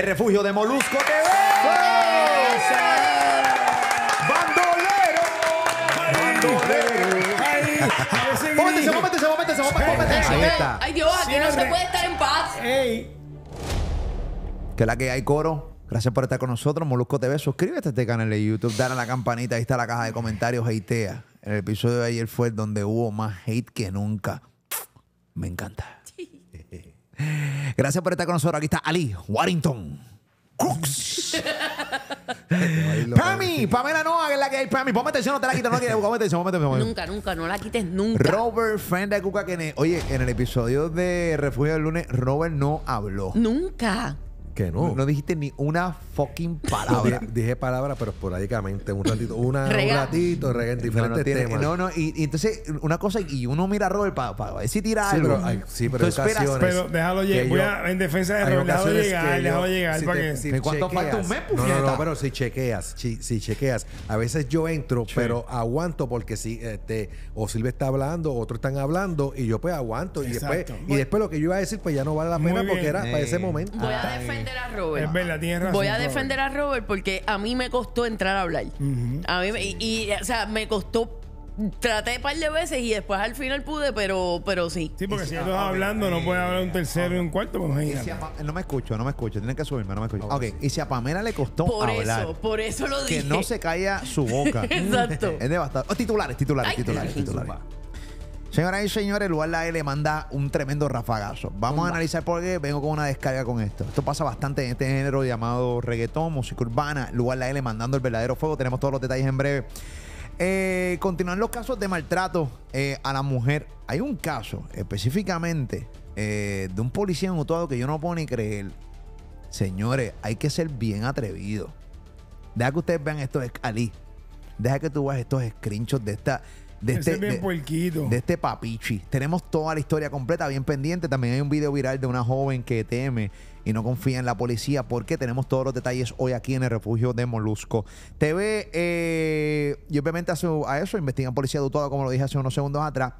el refugio de Molusco TV. ¡Bandolero! se Ay Dios, aquí no se puede estar en paz. Ey. Que la que hay coro. Gracias por estar con nosotros. Molusco TV, suscríbete a este canal de YouTube, dale a la campanita, ahí está la caja de comentarios, hatea. El episodio de ayer fue donde hubo más hate que nunca. Me encanta. Gracias por estar con nosotros. Aquí está Ali Warrington. Crooks. Este Pamela Noa, que es la que hay, Pami. Ponme atención, no te la quites, no la quites. Nunca, nunca, no la quites nunca. Robert, friend de Cuca, que oye, en el episodio de Refugio del Lunes, Robert no habló. Nunca no. No dijiste ni una fucking palabra. dije, palabra, pero esporádicamente, un ratito, una, un ratito, rega en diferentes no, no, No, no, y, entonces, una cosa, y uno mira a Robert para ver si tira algo. Pero, pero Entonces, ocasiones. Pero déjalo llegar. Voy a, en defensa de Robert, déjalo llegar, déjalo llegar. Si para falta un mes, no, no, pero si chequeas, si, chequeas. A veces yo entro, pero aguanto porque si este, o Silvia está hablando, otros están hablando, y yo pues aguanto. Y después, y después lo que yo iba a decir, pues ya no vale la pena porque era para ese momento. Voy a defender a Robert. Es verdad, tienes razón. Voy a defender a Robert porque a mí me costó entrar a hablar. A mí me- y, o sea, me costó traté un par de veces y después al final pude, pero pero sí. Sí, porque si ah, yo hablando, no puede hablar un tercero y un cuarto, pues no me escucho, no me escucho. Tienen que subirme, no me escucho. Ok, y si a Pamela le costó Por eso, por eso lo dije. que no se caiga su boca. Exacto. es devastador. Oh, titulares, titulares, titulares, titulares. Señoras y señores, lugar La L manda un tremendo rafagazo. Vamos a analizar por qué vengo con una descarga con esto. Esto pasa bastante en este género llamado reggaetón, música urbana. lugar La L mandando el verdadero fuego. Tenemos todos los detalles en breve. Eh, continúan los casos de maltrato eh, a la mujer. Hay un caso específicamente eh, de un policía Utuado que yo no puedo ni creer. Señores, hay que ser bien atrevido. Deja que ustedes vean estos, Ali. Deja que tú veas estos screenshots de esta este, de este, papichi. Tenemos toda la historia completa bien pendiente. También hay un video viral de una joven que teme y no confía en la policía porque tenemos todos los detalles hoy aquí en el refugio de Molusco TV. Eh, y obviamente a, a eso investigan policía todo como lo dije hace unos segundos atrás.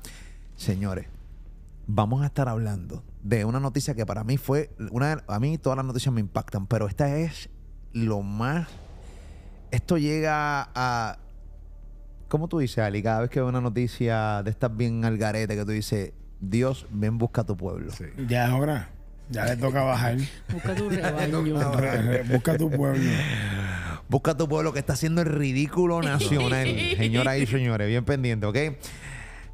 Señores, vamos a estar hablando de una noticia que para mí fue una a mí todas las noticias me impactan, pero esta es lo más esto llega a ¿Cómo tú dices, Ali? Cada vez que veo una noticia de estas bien al garete que tú dices, Dios, ven, busca tu pueblo. Ya ahora. Ya le toca bajar. Busca tu rebaño. Busca tu pueblo. Busca tu pueblo que está haciendo el ridículo nacional. Señoras y señores, bien pendiente, ¿ok?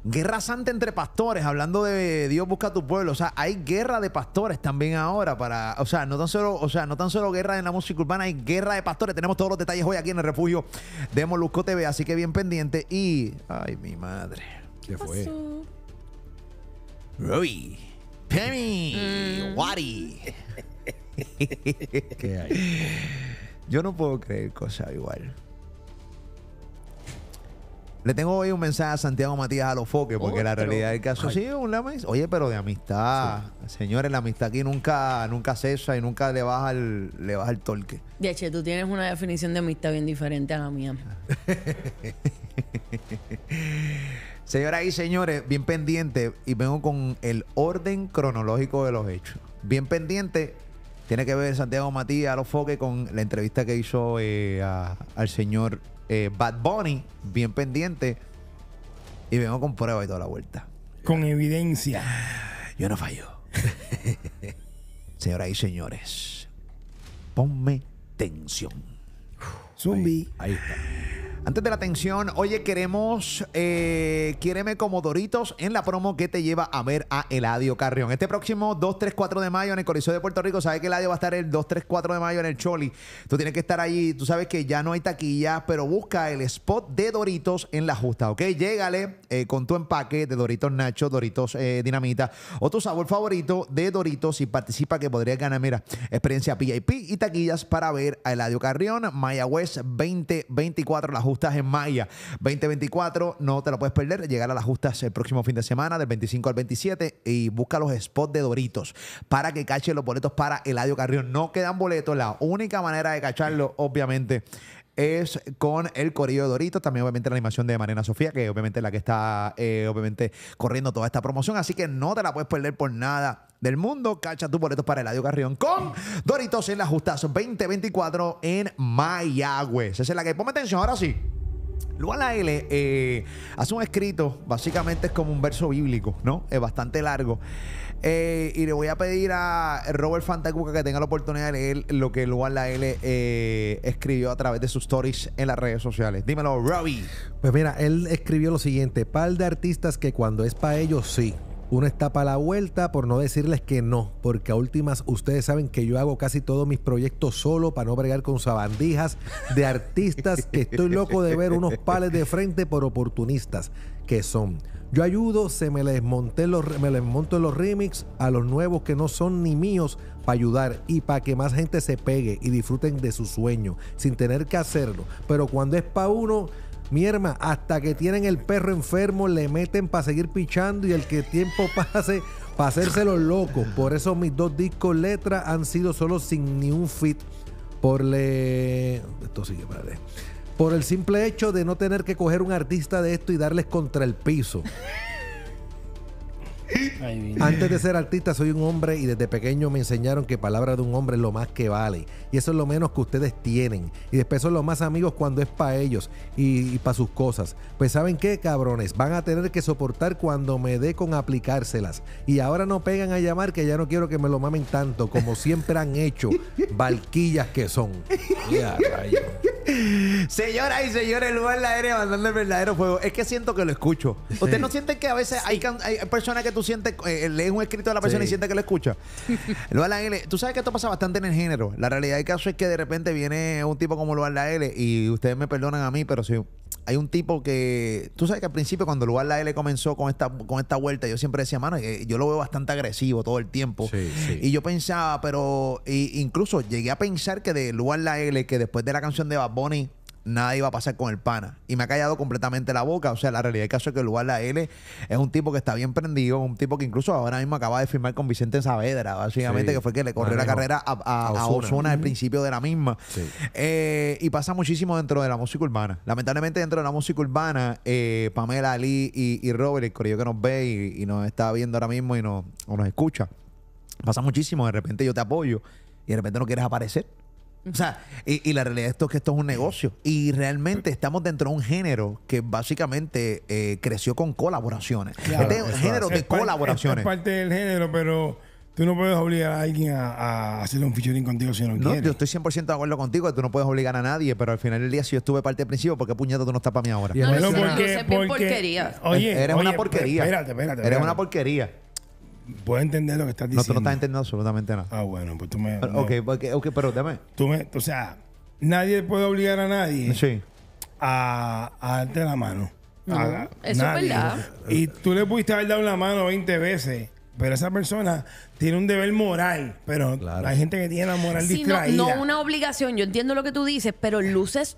Guerra santa entre pastores, hablando de Dios busca a tu pueblo. O sea, hay guerra de pastores también ahora para, o sea, no tan solo, o sea, no tan solo guerra en la música urbana, hay guerra de pastores. Tenemos todos los detalles hoy aquí en el refugio de Molusco TV, así que bien pendiente. Y, ay, mi madre. ¿Qué fue? Robbie, Pemi, mm. Waddy. ¿Qué hay? Yo no puedo creer cosas igual. Le tengo hoy un mensaje a Santiago Matías Alofoque, porque la realidad del caso sí, un Oye, pero de amistad. Señores, la amistad aquí nunca, nunca cesa y nunca le baja el, le torque. De hecho, tú tienes una definición de amistad bien diferente a la mía. Señoras y señores, bien pendiente y vengo con el orden cronológico de los hechos. Bien pendiente tiene que ver Santiago Matías Alofoque con la entrevista que hizo eh, al señor eh, Bad Bunny, bien pendiente. Y vengo con prueba y toda la vuelta. Con evidencia. Yo no fallo. Señoras y señores, ponme tensión. Zumbi. ahí está. Antes de la atención, oye, queremos eh, Quiéreme como Doritos en la promo que te lleva a ver a Eladio Carrión. Este próximo 2, 3, 4 de mayo en el Coliseo de Puerto Rico, sabes que Eladio va a estar el 2, 3, 4 de mayo en el Choli. Tú tienes que estar allí, tú sabes que ya no hay taquillas, pero busca el spot de Doritos en la justa, ¿ok? Llégale eh, con tu empaque de Doritos Nacho, Doritos eh, Dinamita o tu sabor favorito de Doritos y participa que podrías ganar, mira, experiencia P.I.P. y taquillas para ver a Eladio Carrión, Mayagüez 2024 la justa justas en Maya 2024. No te lo puedes perder. Llegar a las justas el próximo fin de semana, del 25 al 27. Y busca los spots de Doritos para que cachen los boletos para Eladio Carrión. No quedan boletos. La única manera de cacharlo, obviamente, es con el Corillo de Dorito, también obviamente la animación de Mariana Sofía, que obviamente es la que está eh, obviamente corriendo toda esta promoción, así que no te la puedes perder por nada del mundo. Cacha tus boletos para Eladio Carrión con Doritos en la Justazo 2024 en Mayagüez. Esa es la que ponme atención, ahora sí. la L eh, hace un escrito, básicamente es como un verso bíblico, ¿no? Es bastante largo. Eh, y le voy a pedir a Robert Fantacuca que tenga la oportunidad de leer lo que Luan La L eh, escribió a través de sus stories en las redes sociales. Dímelo, Robbie. Pues mira, él escribió lo siguiente: Pal de artistas que cuando es para ellos, sí. Uno está para la vuelta por no decirles que no, porque a últimas ustedes saben que yo hago casi todos mis proyectos solo para no bregar con sabandijas de artistas que estoy loco de ver unos pales de frente por oportunistas que son. Yo ayudo, se me les, monte los, me les monto los remix a los nuevos que no son ni míos para ayudar y para que más gente se pegue y disfruten de su sueño sin tener que hacerlo. Pero cuando es para uno, mi herma, hasta que tienen el perro enfermo, le meten para seguir pichando y el que tiempo pase, para hacerse los locos. Por eso mis dos discos letras han sido solo sin ni un fit. Por le. Esto sigue, espérate por el simple hecho de no tener que coger un artista de esto y darles contra el piso. Antes de ser artista soy un hombre y desde pequeño me enseñaron que palabra de un hombre es lo más que vale y eso es lo menos que ustedes tienen y después son los más amigos cuando es para ellos y, para sus cosas. Pues saben qué cabrones, van a tener que soportar cuando me dé con aplicárselas y ahora no pegan a llamar que ya no quiero que me lo mamen tanto como siempre han hecho, valquillas que son. Ya, Señora y señores, el lugar la aérea mandando el verdadero fuego. Es que siento que lo escucho. ¿ustedes ¿Usted no siente que a veces hay, personas que tú sientes, eh, lees un escrito de la persona y sientes que lo escucha? Lugar la L. Tú sabes que esto pasa bastante en el género. La realidad del caso es que de repente viene un tipo como Lugar la L y ustedes me perdonan a mí, pero si hay un tipo que. Tú sabes que al principio, cuando Lugar La L comenzó con esta, con esta vuelta, yo siempre decía, mano, eh, yo lo veo bastante agresivo todo el tiempo. Y yo pensaba, pero. incluso llegué a pensar que de Lugar La L, que después de la canción de Bad Bunny nada iba a pasar con el pana. Y me ha callado completamente la boca. O sea, la realidad del caso es que el lugar La L es un tipo que está bien prendido, un tipo que incluso ahora mismo acaba de firmar con Vicente Saavedra, básicamente, que fue que le corrió la carrera a, a, al principio de la misma. Eh, y pasa muchísimo dentro de la música urbana. Lamentablemente, dentro de la música urbana, eh, Pamela Ali y, Robert, el que nos ve y, nos está viendo ahora mismo y nos escucha, pasa muchísimo. De repente yo te apoyo y de repente no quieres aparecer. O sea, y, la realidad esto es que esto es un negocio. Y realmente estamos dentro de un género que básicamente eh, creció con colaboraciones. este es un género de colaboraciones. Parte, es, parte del género, pero tú no puedes obligar a alguien a, hacerle un featuring contigo si no, no Yo estoy 100% de acuerdo contigo, que tú no puedes obligar a nadie, pero al final del día, si yo estuve parte del principio, ¿por qué puñeta tú no estás para mí ahora? No, no, porque, Oye, eres una pues, porquería. espérate, espérate. Eres una porquería. Puedo entender lo que estás diciendo. No, tú no estás entendiendo absolutamente nada. Ah, bueno, pues tú me. Pero, ok, pero dame. Tú me, o sea, nadie puede obligar a nadie a, darte la mano. eso es verdad. Y tú le pudiste haber dado la mano 20 veces. Pero esa persona tiene un deber moral, pero claro. hay gente que tiene la moral sí, distraída. No, no, una obligación, yo entiendo lo que tú dices, pero luces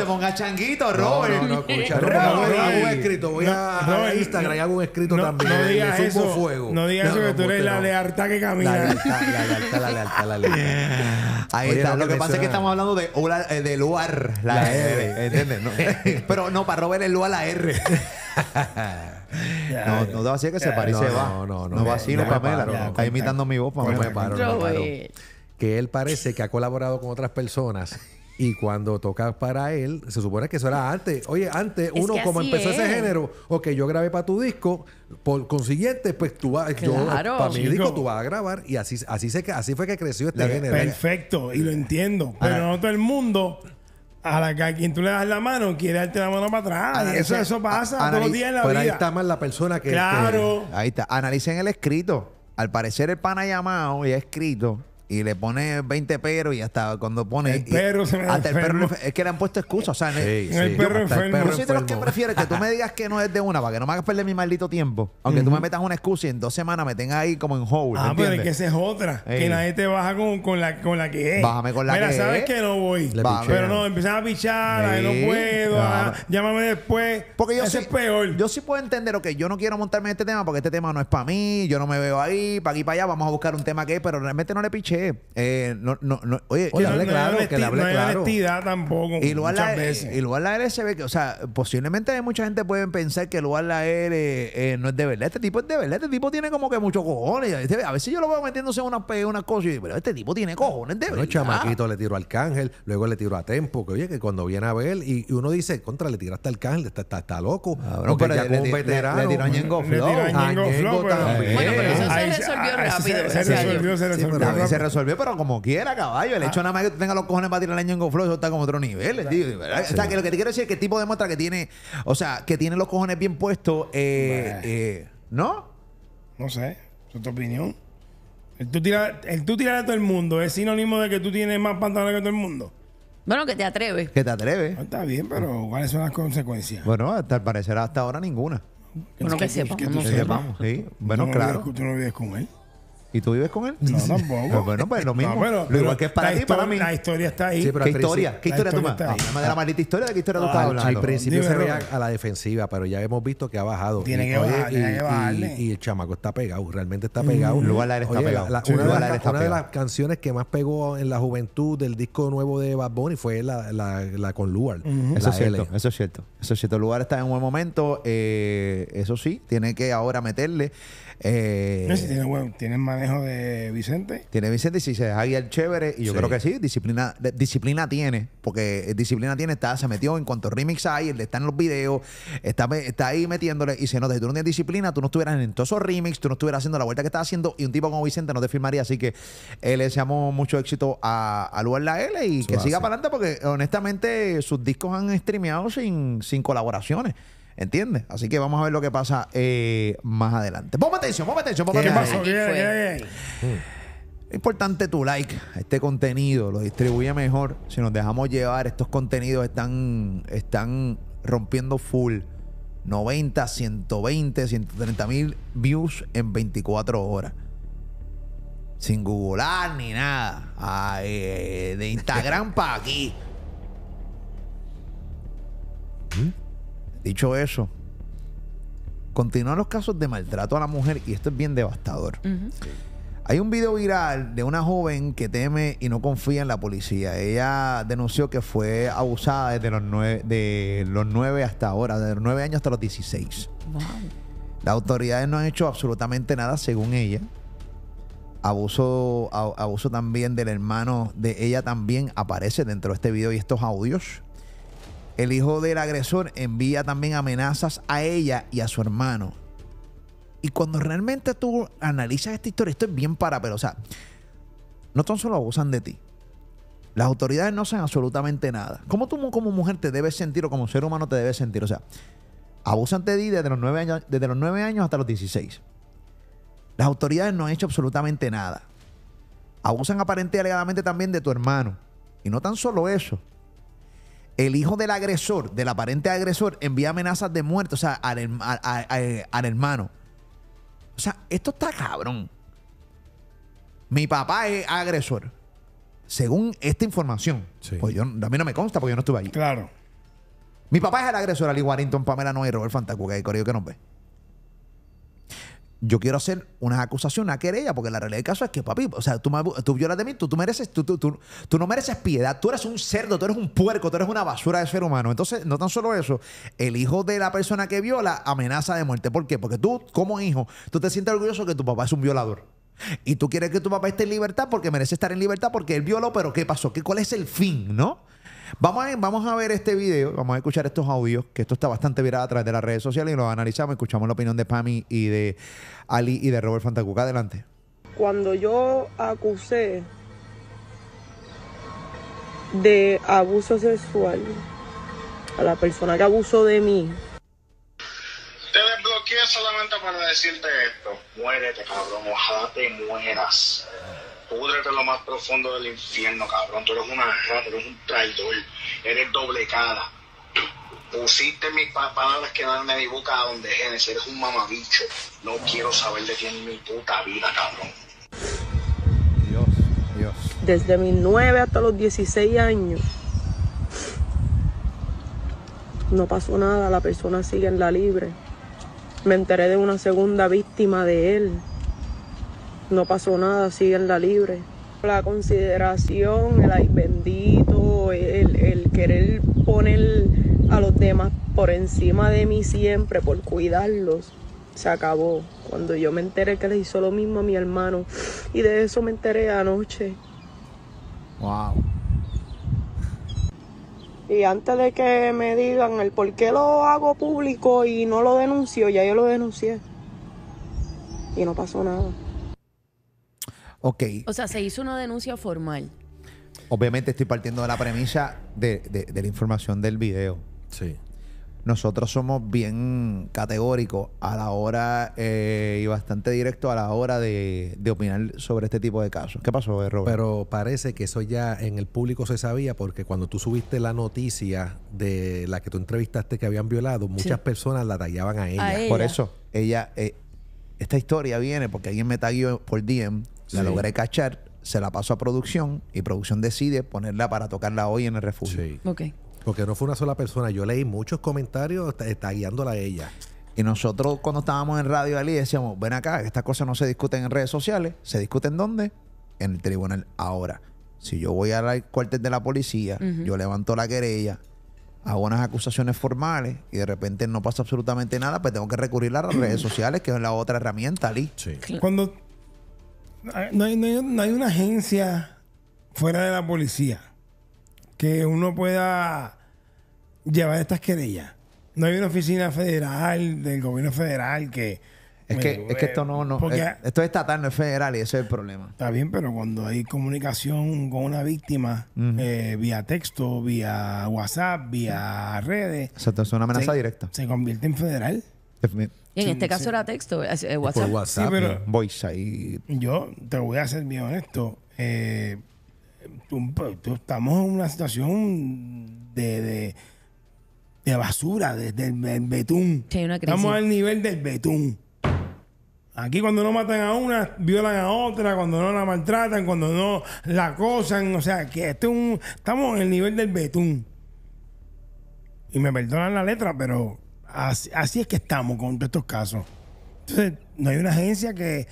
te pongas changuito, Robert. No, Robert, no, hago un escrito. Voy a, Instagram y hago un escrito también. No digas eso. Fuego. No digas eso que tú eres la lealtad que camina. La lealtad, la lealtad, la lealtad, la lealtad. Ahí está. Lo que pasa es que estamos hablando de eh, de Luar, la R. ¿Entiendes? Pero no, para Robert es Luar la R. no, no te decir que se parece, no, va. No, no, no. No Pamela. está imitando mi voz, Pamela. me paro, que él parece que ha colaborado con otras personas y cuando tocas para él, se supone que eso era antes. Oye, antes uno como empezó ese género, o que yo grabé para tu disco, por consiguiente, pues tú vas, para mi disco tú vas a grabar y así, así, así fue que creció este género. Perfecto, y lo entiendo, pero ah. no todo el mundo a la que quien tú le das la mano quiere darte la mano para atrás. Ah, eso, pasa todos los días en la pero Ahí está más la persona que. Claro. ahí está. Analicen el escrito. Al parecer el pana llamado y ha escrito y le pone 20 peros y hasta cuando pone. El perro se me Hasta el perro. Es que le han puesto excusas. O sea, el, perro enfermo. yo soy de los que prefiero que tú me digas que no es de una, para que no me hagas perder mi maldito tiempo. Aunque tú me metas una excusa y en dos semanas me tenga ahí como en hold. Ah, pero es que esa es otra. Que nadie te baja con, con, la, con la que es. Bájame con la que es. Mira, sabes que no voy. pero no, empiezas a pichar, no puedo. Ah, llámame después. Porque yo sí, peor. Yo sí puedo entender, ok, yo no quiero montarme en este tema porque este tema no es para mí, yo no me veo ahí, para aquí para allá, vamos a buscar un tema que es, pero realmente no le piché eh, no, no, no, oye, oye le hable claro, que le hable claro. tampoco. Y luego a la, Y L se ve que, o sea, posiblemente mucha gente puede pensar que lugar a la L no es de verdad. Este tipo es de verdad. Este tipo tiene como que muchos cojones. Este, a veces yo lo veo metiéndose en unas una cosas y pero este tipo tiene cojones de verdad. chamaquito le tiro al cángel, luego le tiro a Tempo, que oye, que cuando viene a ver y, uno dice, contra, le tiraste al cángel, está, está, loco. Ah, pero ya le, tiró a Ñengo Bueno, pero eso se resolvió ah, rápido. Se resolvió, se resolvió resolvió, pero como quiera, caballo. El ah. hecho nada más que tú tengas los cojones para tirar el año en Flow, eso está como otro nivel. O sea, que lo que te quiero decir es que el tipo demuestra que tiene, o sea, que tiene los cojones bien puestos, eh, eh ¿no? No sé, es tu opinión. El tú, tirar, el tú tirar a todo el mundo es sinónimo de que tú tienes más pantalones que todo el mundo. Bueno, que te atreves. Que te atreves. Ah, está bien, pero ¿cuáles son las consecuencias? Bueno, hasta al parecer hasta ahora ninguna. Bueno, que, que, sepamos. Bueno, claro. ¿Tú no vives con él? ¿Y tú vives con él? No, tampoco. Pues bueno, pues lo mismo. lo igual que es para ti, para mí. La historia está ahí. Sí, pero ¿Qué, historia? ¿Qué historia? tú más? de la maldita historia, ¿de qué historia tú estás hablando? Al principio se veía a la defensiva, pero ya hemos visto que ha bajado. Tiene que y, el chamaco está pegado, realmente está pegado. Mm. Lugar Lugar está pegado. una, de, las canciones que más pegó en la juventud del disco nuevo de Bad Bunny fue la, la, con Lugar. Eso es cierto, eso es cierto. Eso es cierto. Lugar está en un buen momento. Eh, eso sí, tiene que ahora meterle. Eh, tiene, manejo de Vicente. Tiene Vicente y si se deja guiar chévere. Y yo creo que sí, disciplina, disciplina tiene. Porque eh, disciplina tiene, está, se metió en cuanto remix hay, está en los videos, está, está ahí metiéndole. Y se nota, si tú no tienes disciplina, tú no estuvieras en todos esos remix, tú no estuvieras haciendo la vuelta que estás haciendo. Y un tipo como Vicente no te firmaría. Así que él eh, le deseamos mucho éxito a, a Lugar La L y que siga para adelante, porque honestamente sus discos han streameado sin, sin colaboraciones. ¿Entiendes? Así que vamos a ver lo que pasa eh, más adelante. Ponme atención, ponme atención, ponme ¿Qué atención. ¿Qué pasó? Importante tu like este contenido, lo distribuye mejor. Si nos dejamos llevar, estos contenidos están, están rompiendo full. 90, 120, 130 mil views en 24 horas. Sin googlear ni nada. Eh, de Instagram para aquí. ¿Mm? Dicho eso, continúan los casos de maltrato a la mujer y esto es bien devastador. Hay un video viral de una joven que teme y no confía en la policía. Ella denunció que fue abusada desde los nueve, de los hasta ahora, de los nueve años hasta los 16. Las autoridades no han hecho absolutamente nada, según ella. Abuso, abuso también del hermano de ella también aparece dentro de este video y estos audios. El hijo del agresor envía también amenazas a ella y a su hermano. Y cuando realmente tú analizas esta historia, esto es bien para, pero o sea, no tan solo abusan de ti. Las autoridades no hacen absolutamente nada. ¿Cómo tú como mujer te debes sentir o como ser humano te debes sentir? O sea, abusan de ti desde los nueve años, desde los años hasta los 16. Las autoridades no han hecho absolutamente nada. Abusan aparentemente alegadamente también de tu hermano. Y no tan solo eso, el hijo del agresor, del aparente agresor, envía amenazas de muerte, o sea, al, hermano. O sea, esto está cabrón. Mi papá es agresor. Según esta información. Pues yo, a mí no me consta porque yo no estuve allí. Claro. Mi papá es el agresor, Ali Warrington, Pamela Noy y Robert Fantacu, que hay correo que nos ve yo quiero hacer una acusación, una querella, porque la realidad del caso es que, papi, o sea, tú, violas de mí, tú, mereces, tú, tú, tú, no mereces piedad, tú eres un cerdo, tú eres un puerco, tú eres una basura de ser humano. Entonces, no tan solo eso, el hijo de la persona que viola amenaza de muerte. ¿Por qué? Porque tú, como hijo, tú te sientes orgulloso que tu papá es un violador. Y tú quieres que tu papá esté en libertad porque merece estar en libertad porque él violó, pero ¿qué pasó? ¿Qué, ¿Cuál es el fin, no? Vamos a, vamos a ver este video, vamos a escuchar estos audios, que esto está bastante virado a través de las redes sociales y lo analizamos, escuchamos la opinión de Pami y de Ali y de Robert Fantacuca. Adelante. Cuando yo acusé de abuso sexual a la persona que abusó de mí, te desbloqueé solamente para decirte esto. Muérete, cabrón, ojalá te mueras púdrete lo más profundo del infierno, cabrón. Tú eres una rata, eres un traidor, eres doble cara. Pusiste mis palabras que dan de mi boca a donde genes. eres un mamabicho. No quiero saber de quién es mi puta vida, cabrón. Dios, Dios. Desde mis nueve hasta los 16 años. No pasó nada, la persona sigue en la libre. Me enteré de una segunda víctima de él no pasó nada, la libre. La consideración, el ay bendito, el, el querer poner a los demás por encima de mí siempre, por cuidarlos, se acabó. Cuando yo me enteré que le hizo lo mismo a mi hermano, y de eso me enteré anoche. Wow. Y antes de que me digan el por qué lo hago público y no lo denuncio, ya yo lo denuncié. Y no pasó nada. O sea, se hizo una denuncia formal. Obviamente estoy partiendo de la premisa de, de, la información del video. Sí. Nosotros somos bien categóricos a la hora eh, y bastante directo a la hora de, opinar sobre este tipo de casos. ¿Qué pasó, eh, Robert? Pero parece que eso ya en el público se sabía porque cuando tú subiste la noticia de la que tú entrevistaste que habían violado, muchas personas la tallaban a ella. Por eso, ella, eh, esta historia viene porque alguien me taguió por DM la logré cachar, se la pasó a producción y producción decide ponerla para tocarla hoy en el refugio. Sí. Okay. Porque no fue una sola persona. Yo leí muchos comentarios, está, guiándola a ella. Y nosotros cuando estábamos en Radio Ali decíamos, ven acá, estas cosas no se discuten en redes sociales, ¿se discuten dónde? En el tribunal. Ahora, si yo voy al cuartel de la policía, yo levanto la querella, hago unas acusaciones formales y de repente no pasa absolutamente nada, pues tengo que recurrir a las redes sociales, que es la otra herramienta, Ali. Sí. Cuando no hay, una agencia fuera de la policía que uno pueda llevar estas querellas. No hay una oficina federal del gobierno federal que... Es que, eh, esto no, no es, esto es estatal, no es federal y ese es el problema. Está bien, pero cuando hay comunicación con una víctima eh, vía texto, vía WhatsApp, vía redes... O sea, es una amenaza directa. Se convierte en federal. En este caso era texto, eh, eh, WhatsApp. voice ahí. Yo te voy a ser bien honesto. Eh, estamos en una situación de, basura, de, el betún. Estamos al nivel del betún. Aquí cuando no matan a una, violan a otra, cuando no la maltratan, cuando no la acosan, o sea, que estamos en el nivel del betún. Y me perdonan la letra, pero así, es que estamos con estos casos. Entonces, no hay una agencia que,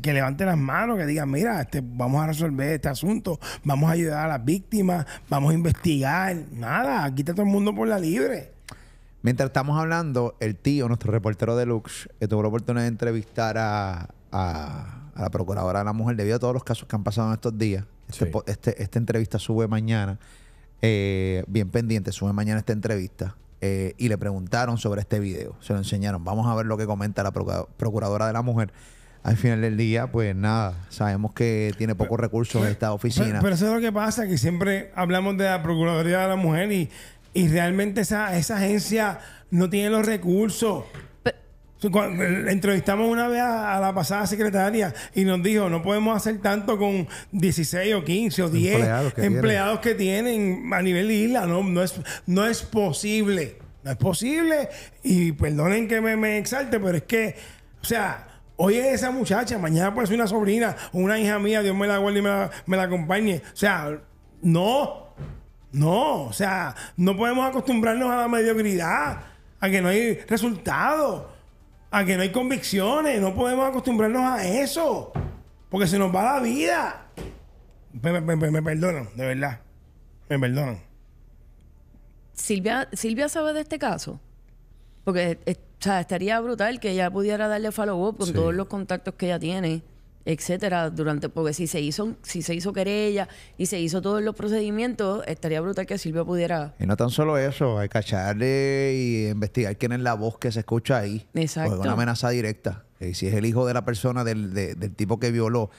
que levante las manos, que diga, mira, este, vamos a resolver este asunto, vamos a ayudar a las víctimas, vamos a investigar. Nada, aquí está todo el mundo por la libre. Mientras estamos hablando, el tío, nuestro reportero de Lux, eh, tuvo la oportunidad de entrevistar a, a, la procuradora de la mujer debido a todos los casos que han pasado en estos días. Este este, esta entrevista sube mañana. Eh, bien pendiente, sube mañana esta entrevista. Eh, y le preguntaron sobre este video. Se lo enseñaron. Vamos a ver lo que comenta la procuradora de la mujer. Al final del día, pues nada, sabemos que tiene pocos recursos en esta oficina. Pero, pero, eso es lo que pasa, que siempre hablamos de la Procuraduría de la Mujer y, y realmente esa, esa agencia no tiene los recursos. Entrevistamos una vez a, la pasada secretaria y nos dijo, no podemos hacer tanto con 16 o 15 o 10 empleados que, tienen. a nivel de isla, no, no, es, no es posible, no es posible y perdonen que me, exalte, pero es que, o sea... Hoy es esa muchacha, mañana puede ser una sobrina, una hija mía, Dios me la guarde y me la, me la acompañe. O sea, no, no, o sea, no podemos acostumbrarnos a la mediocridad, a que no hay resultados a que no hay convicciones. No podemos acostumbrarnos a eso. Porque se nos va la vida. Me, me, perdonan, de verdad. Me perdonan. Silvia, Silvia sabe de este caso. Porque eh, o sea, estaría brutal que ella pudiera darle follow-up con todos los contactos que ella tiene etcétera, durante, porque si se hizo, si se hizo querella y se hizo todos los procedimientos, estaría brutal que Silvio pudiera. Y no tan solo eso, hay que cacharle y investigar quién es la voz que se escucha ahí. Pues, Exacto. una amenaza directa. Y si es el hijo de la persona del, del tipo que violó,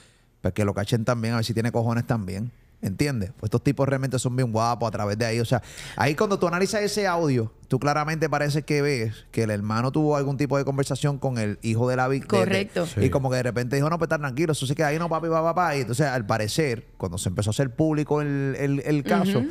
pues que lo cachen también, a ver si tiene cojones también. ¿Entiendes? Pues estos tipos realmente son bien guapos a través de ahí. O sea, ahí cuando tú analizas ese audio, tú claramente parece que ves que el hermano tuvo algún tipo de conversación con el hijo de la víctima. Correcto. Y como que de repente dijo, no, pues está tranquilo, eso sí que ahí no, papi, papá, papá. Y entonces, al parecer, cuando se empezó a hacer público el, caso,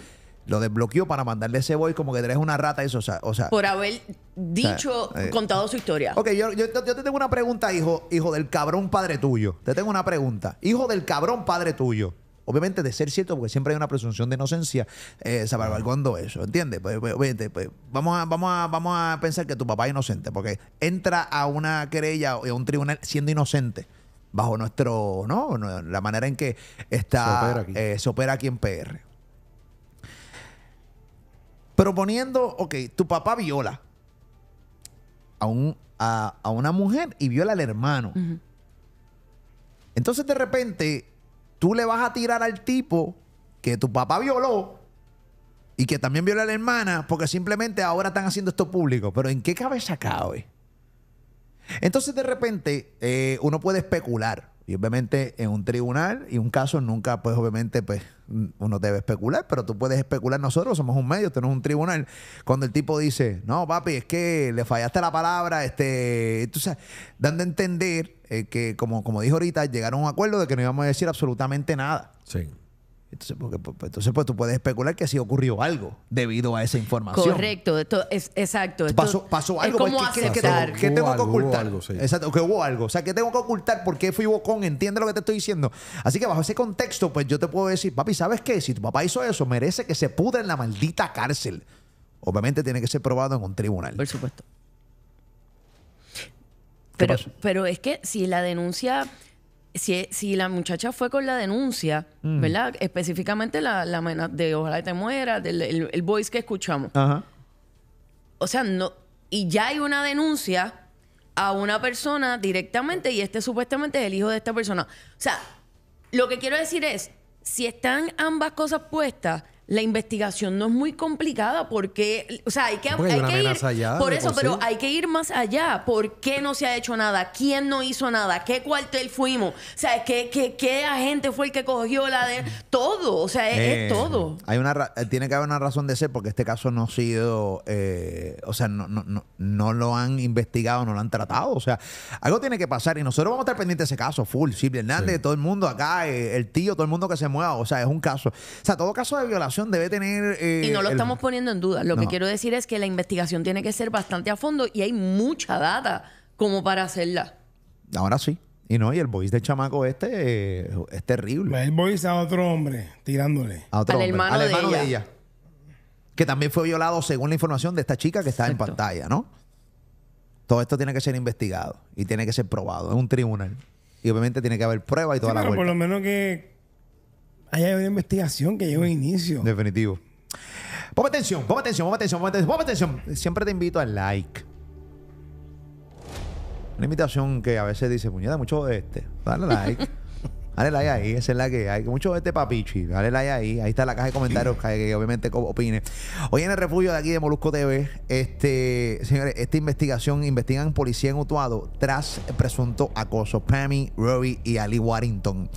lo desbloqueó para mandarle ese voice como que eres una rata, eso. O sea, por haber dicho, eh, contado su historia. Ok, yo, yo, te tengo una pregunta, hijo, hijo del cabrón padre tuyo. Te tengo una pregunta. Hijo del cabrón padre tuyo obviamente de ser cierto, porque siempre hay una presunción de inocencia, eh, salvaguardando eso, ¿entiendes? Pues, pues, pues, vamos, a, vamos, a, vamos a pensar que tu papá es inocente, porque entra a una querella o a un tribunal siendo inocente bajo nuestro, ¿no? La manera en que está, se opera aquí, eh, en PR. Proponiendo, ok, tu papá viola a, a, una mujer y viola al hermano. Entonces de repente tú le vas a tirar al tipo que tu papá violó y que también viola a la hermana porque simplemente ahora están haciendo esto público. Pero ¿en qué cabeza cabe? Entonces de repente eh, uno puede especular. Y obviamente en un tribunal y un caso nunca, pues obviamente, pues uno debe especular, pero tú puedes especular, nosotros somos un medio, tenemos un tribunal. Cuando el tipo dice, no, papi, es que le fallaste la palabra, este, tú dando a entender eh, que, como, como dijo ahorita, llegaron a un acuerdo de que no íbamos a decir absolutamente nada. Sí. Pues, pues, entonces, pues tú puedes especular que si ocurrió algo debido a esa información. Correcto, es, exacto. pasó, algo. Pues, ¿Cómo ¿Qué, que, tengo, que que ocultar? Exacto, hubo algo. O sea, ¿qué tengo que ocultar? ¿Por qué fui bocón? Entiende lo que te estoy diciendo. Así que bajo ese contexto, pues yo te puedo decir, papi, ¿sabes qué? Si tu papá hizo eso, merece que se pude en la maldita cárcel. Obviamente tiene que ser probado en un tribunal. Por supuesto. Pero, pero es que si la denuncia e, si, la muchacha fue con la denuncia, mm. ¿verdad? Específicamente la, la de Ojalá te muera, del el, voice que escuchamos. Ajá. O sea, no. Y ya hay una denuncia a una persona directamente y este supuestamente es el hijo de esta persona. O sea, lo que quiero decir es, si están ambas cosas puestas, la investigación no es muy complicada porque, o sea, hay que, ir por eso, pero hay que ir más allá. ¿Por qué no se ha hecho nada? ¿Quién no hizo nada? ¿Qué cuartel fuimos? O sea, ¿qué, qué, qué agente fue el que cogió la de todo? O sea, es, eh, todo. Hay una eh, tiene que haber una razón de ser porque este caso no ha sido, eh, o sea, no, no, no, lo han investigado, no lo han tratado. O sea, algo tiene que pasar y nosotros vamos a estar pendientes de ese caso, full, simple, Hernández, todo el mundo acá, el tío, todo el mundo que se mueva. O sea, es un caso. O sea, todo caso de violación debe tener... Eh, y no lo estamos poniendo en duda. Lo que quiero decir es que la investigación tiene que ser bastante a fondo y hay mucha data como para hacerla. Ahora sí. Y no, y el voice de chamaco este eh, es terrible. El voice a otro hombre tirándole. A otro Al hombre. hermano, de, ella. Que también fue violado según la información de esta chica que está en pantalla, ¿no? Todo esto tiene que ser investigado y tiene que ser probado en un tribunal. Y obviamente tiene que haber pruebas y toda la pero por lo menos que hay una investigación que lleva un inicio. Definitivo. Ponme atención, ponme atención, ponme atención, ponme atención, Siempre te invito al like. Una invitación que a veces dice, puñada, mucho de este. Dale like. Dale like ahí, esa es la que hay. Mucho este papichi. Dale like ahí. Ahí está la caja de comentarios que, obviamente opine. Hoy en el refugio de aquí de Molusco TV, este, señores, esta investigación, investigan policía en Utuado tras presunto acoso. Pammy, Robbie y Ali Warrington.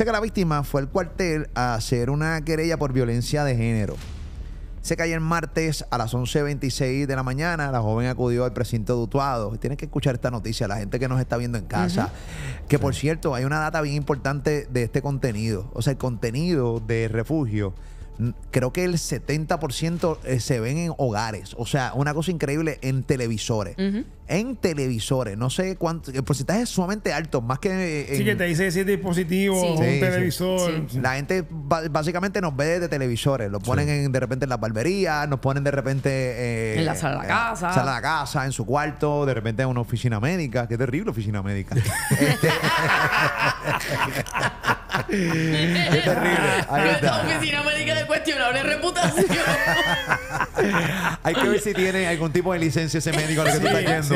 Sé que la víctima fue al cuartel a hacer una querella por violencia de género. Sé que ayer martes a las 11.26 de la mañana la joven acudió al precinto de Utuado. que escuchar esta noticia, la gente que nos está viendo en casa. Que por cierto, hay una data bien importante de este contenido. O sea, el contenido de refugio creo que el 70% eh, se ven en hogares. O sea, una cosa increíble en televisores en televisores. No sé cuánto, el porcentaje es sumamente alto, más que. sí, que te dice si es dispositivo, un televisor. La gente básicamente nos ve de televisores. Lo ponen de repente en las barberías, nos ponen de repente. Eh, en la sala de la casa. En sala de la casa, en su cuarto, de repente en una oficina médica. Qué terrible oficina médica. Este, qué terrible. Oficina médica de cuestionable reputación. Hay que ver si tiene algún tipo de licencia ese médico al que tú estás viendo.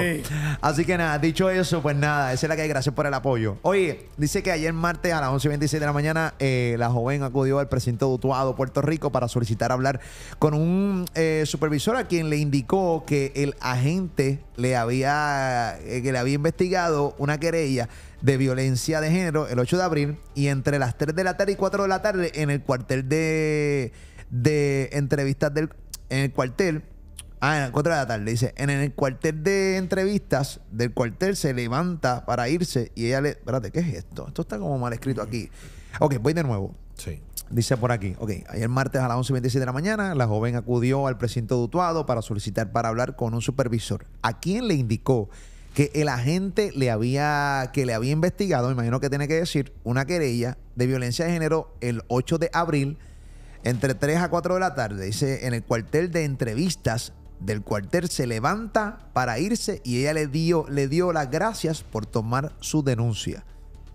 Así que nada, dicho eso, pues nada, esa es la que hay. Gracias por el apoyo. Oye, dice que ayer martes a las 11.26 de la mañana, eh, la joven acudió al precinto de Puerto Rico, para solicitar hablar con un eh, supervisor a quien le indicó que el agente le había, eh, que le había investigado una querella de violencia de género el 8 de abril y entre las 3 de la tarde y 4 de la tarde en el cuartel de, de entrevistas del, en el cuartel Ah, en las 4 de la tarde. Dice, en el cuartel de entrevistas del cuartel se levanta para irse y ella le... Espérate, ¿qué es esto? Esto está como mal escrito aquí. Ok, voy de nuevo. Sí. Dice por aquí, ok, ayer martes a las 11.27 de la mañana, la joven acudió al precinto Dutuado para solicitar para hablar con un supervisor, a quien le indicó que el agente le había, que le había investigado, me imagino que tiene que decir, una querella de violencia de género el 8 de abril, entre 3 a 4 de la tarde, dice, en el cuartel de entrevistas del cuartel se levanta para irse y ella le dio, le dio las gracias por tomar su denuncia.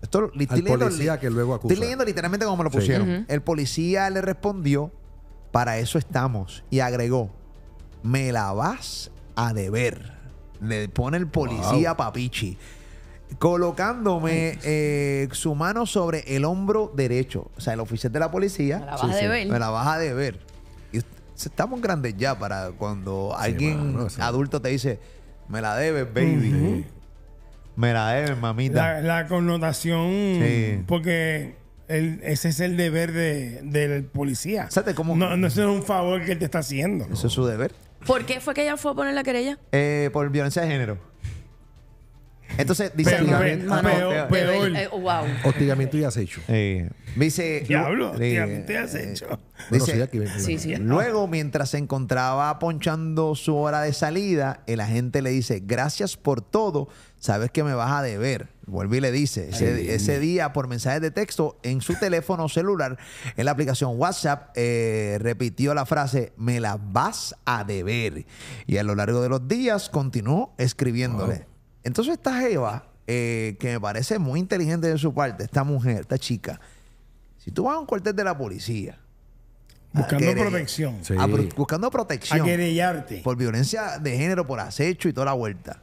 Esto, estoy leyendo, policía que luego acusa. leyendo literalmente como me lo pusieron. El policía le respondió, para eso estamos. Y agregó, me la vas a deber. Le pone el policía papichi. Colocándome eh, su mano sobre el hombro derecho. O sea, el oficial de la policía. Me la vas a deber. me la vas a deber estamos grandes ya para cuando alguien adulto te dice, me la debes, baby. Me la debes, mamita. La, connotación, porque ese es el deber del policía. No, no es un favor que él te está haciendo. Eso es su deber. ¿Por qué fue que ella fue a poner la querella? Eh, por violencia de género. Entonces dice hostigamiento, ah, y Eh, dice. Diablo, Luego, mientras se encontraba ponchando su hora de salida, el agente le dice, gracias por todo, sabes que me vas a deber. Vuelve y le dice, ese, día por mensajes de texto en su teléfono celular, en la aplicación WhatsApp, eh, repitió la frase, me la vas a deber. Y a lo largo de los días continuó escribiéndole. Entonces esta Jeva, eh, que me parece muy inteligente de su parte, esta mujer, esta chica, si tú vas a un cuartel de la policía, Buscando protección. buscando protección. A querellarte. Por violencia de género, por acecho y toda la vuelta.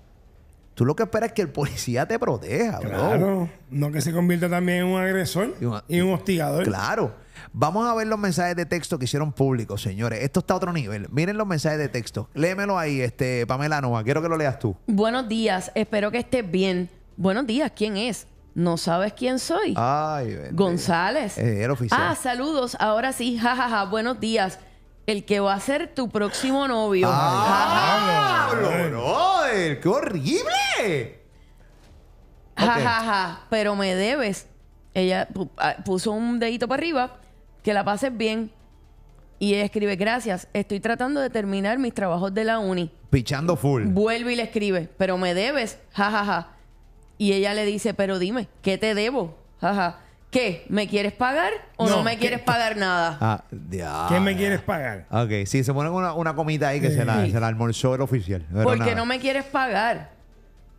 Tú lo que esperas es que el policía te proteja, claro, No que se convierta también en un agresor y un hostigador. Claro. Vamos a ver los mensajes de texto que hicieron públicos, señores. Esto está a otro nivel. Miren los mensajes de texto. Léemelo ahí, este, Pamela Nova, Quiero que lo leas tú. Buenos días, espero que estés bien. Buenos días, ¿quién es? No sabes quién soy. Ay, González. El oficial. Ah, saludos. Ahora sí, jajaja. Ja, ja. Buenos días. El que va a ser tu próximo novio. ¡Ah! no, ¡Qué horrible! Jajaja. ja. Pero me debes. Ella ah, puso un dedito para arriba que la pases bien. Y ella escribe, gracias, estoy tratando de terminar mis trabajos de la uni. Pichando full. Vuelve y le escribe, pero me debes, jajaja. Y ella le dice, pero dime, ¿qué te debo? Jaja. ¿Qué? ¿Me quieres pagar o no, me quieres pagar nada? Ah, ¿Qué me quieres pagar? Ok, sí, se pone una, una comita ahí que se, la, almorzó el oficial. Porque no me quieres pagar.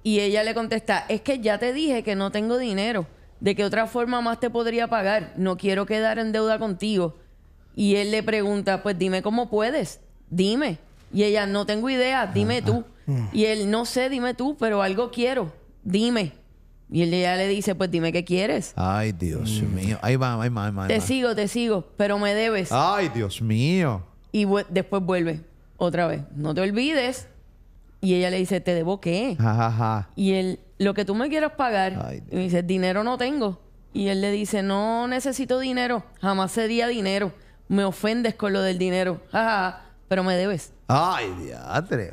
Y ella le contesta, es que ya te dije que no tengo dinero. ¿de qué otra forma más te podría pagar? No quiero quedar en deuda contigo. Y él le pregunta, pues dime cómo puedes, dime. Y ella, no tengo idea, dime ah, tú. Ah, mm. Y él, no sé, dime tú, pero algo quiero, dime. Y él ya le dice, pues dime qué quieres. Ay, Dios mm. mío. Ahí va, ahí va, ahí va. Te sigo, te sigo, pero me debes. Ay, Dios mío. Y después vuelve otra vez. No te olvides. Y ella le dice, ¿te debo qué? ajá. Y él, lo que tú me quieras pagar. y me dice, dinero no tengo. Y él le dice, no necesito dinero, jamás sería dinero. Me ofendes con lo del dinero. Jaja, pero me debes. Ay, diatre.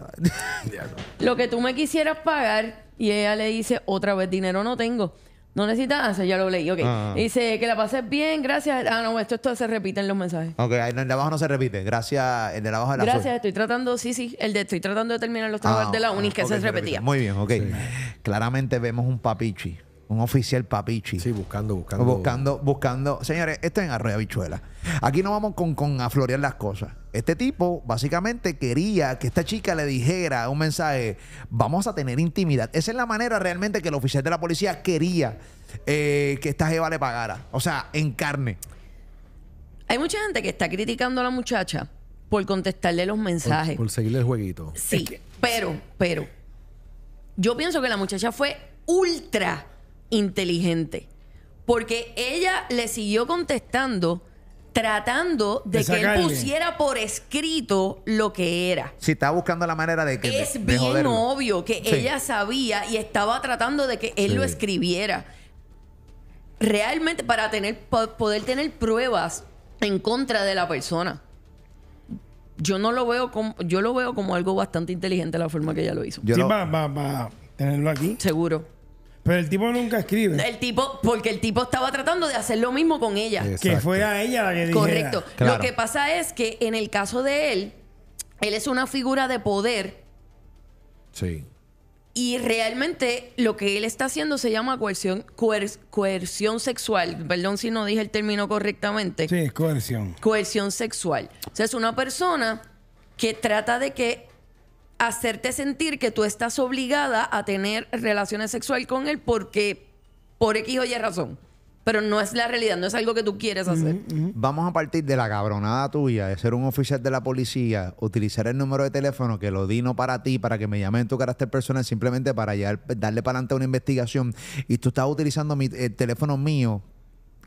lo que tú me quisieras pagar. Y ella le dice, otra vez dinero no tengo. No necesitas, ya lo leí, ok. Ah, ah, ah. Dice que la pases bien, gracias. Ah, no, esto, se repite en los mensajes. Ok, el de abajo no se repite. Gracias, el de abajo de la Gracias, estoy tratando, sí, sí, el de estoy tratando de terminar los trabajos de la UNIS que se repetía. Muy bien, ok. Claramente vemos un papichi un oficial papichi. Sí, buscando, buscando. Buscando, buscando. Señores, esto es en Arroyo Bichuela. Aquí no vamos con, con a florear las cosas. Este tipo básicamente quería que esta chica le dijera un mensaje, vamos a tener intimidad. Esa es la manera realmente que el oficial de la policía quería eh, que esta jeva le pagara. O sea, en carne. Hay mucha gente que está criticando a la muchacha por contestarle los mensajes. Por, seguirle el jueguito. Sí, pero, pero. Yo pienso que la muchacha fue ultra inteligente. Porque ella le siguió contestando tratando de, que él pusiera por escrito lo que era. Si estaba buscando la manera de que... Es bien obvio que ella sabía y estaba tratando de que él lo escribiera. Realmente para tener, poder tener pruebas en contra de la persona. Yo no lo veo como, yo lo veo como algo bastante inteligente la forma que ella lo hizo. sí, Va, tenerlo aquí. Seguro. Pero el tipo nunca escribe. El tipo, porque el tipo estaba tratando de hacer lo mismo con ella. Que fuera ella la que dijera. Correcto. Lo que pasa es que en el caso de él, él es una figura de poder. Sí. Y realmente lo que él está haciendo se llama coerción, coerción sexual. Perdón si no dije el término correctamente. Sí, coerción. Coerción sexual. O sea, es una persona que trata de que hacerte sentir que tú estás obligada a tener relaciones sexuales con él porque por X o Y razón. Pero no es la realidad, no es algo que tú quieres hacer. Vamos a partir de la cabronada tuya de ser un oficial de la policía, utilizar el número de teléfono que lo di no para ti, para que me llamen en tu carácter personal, simplemente para darle para adelante una investigación. Y tú estás utilizando mi, el teléfono mío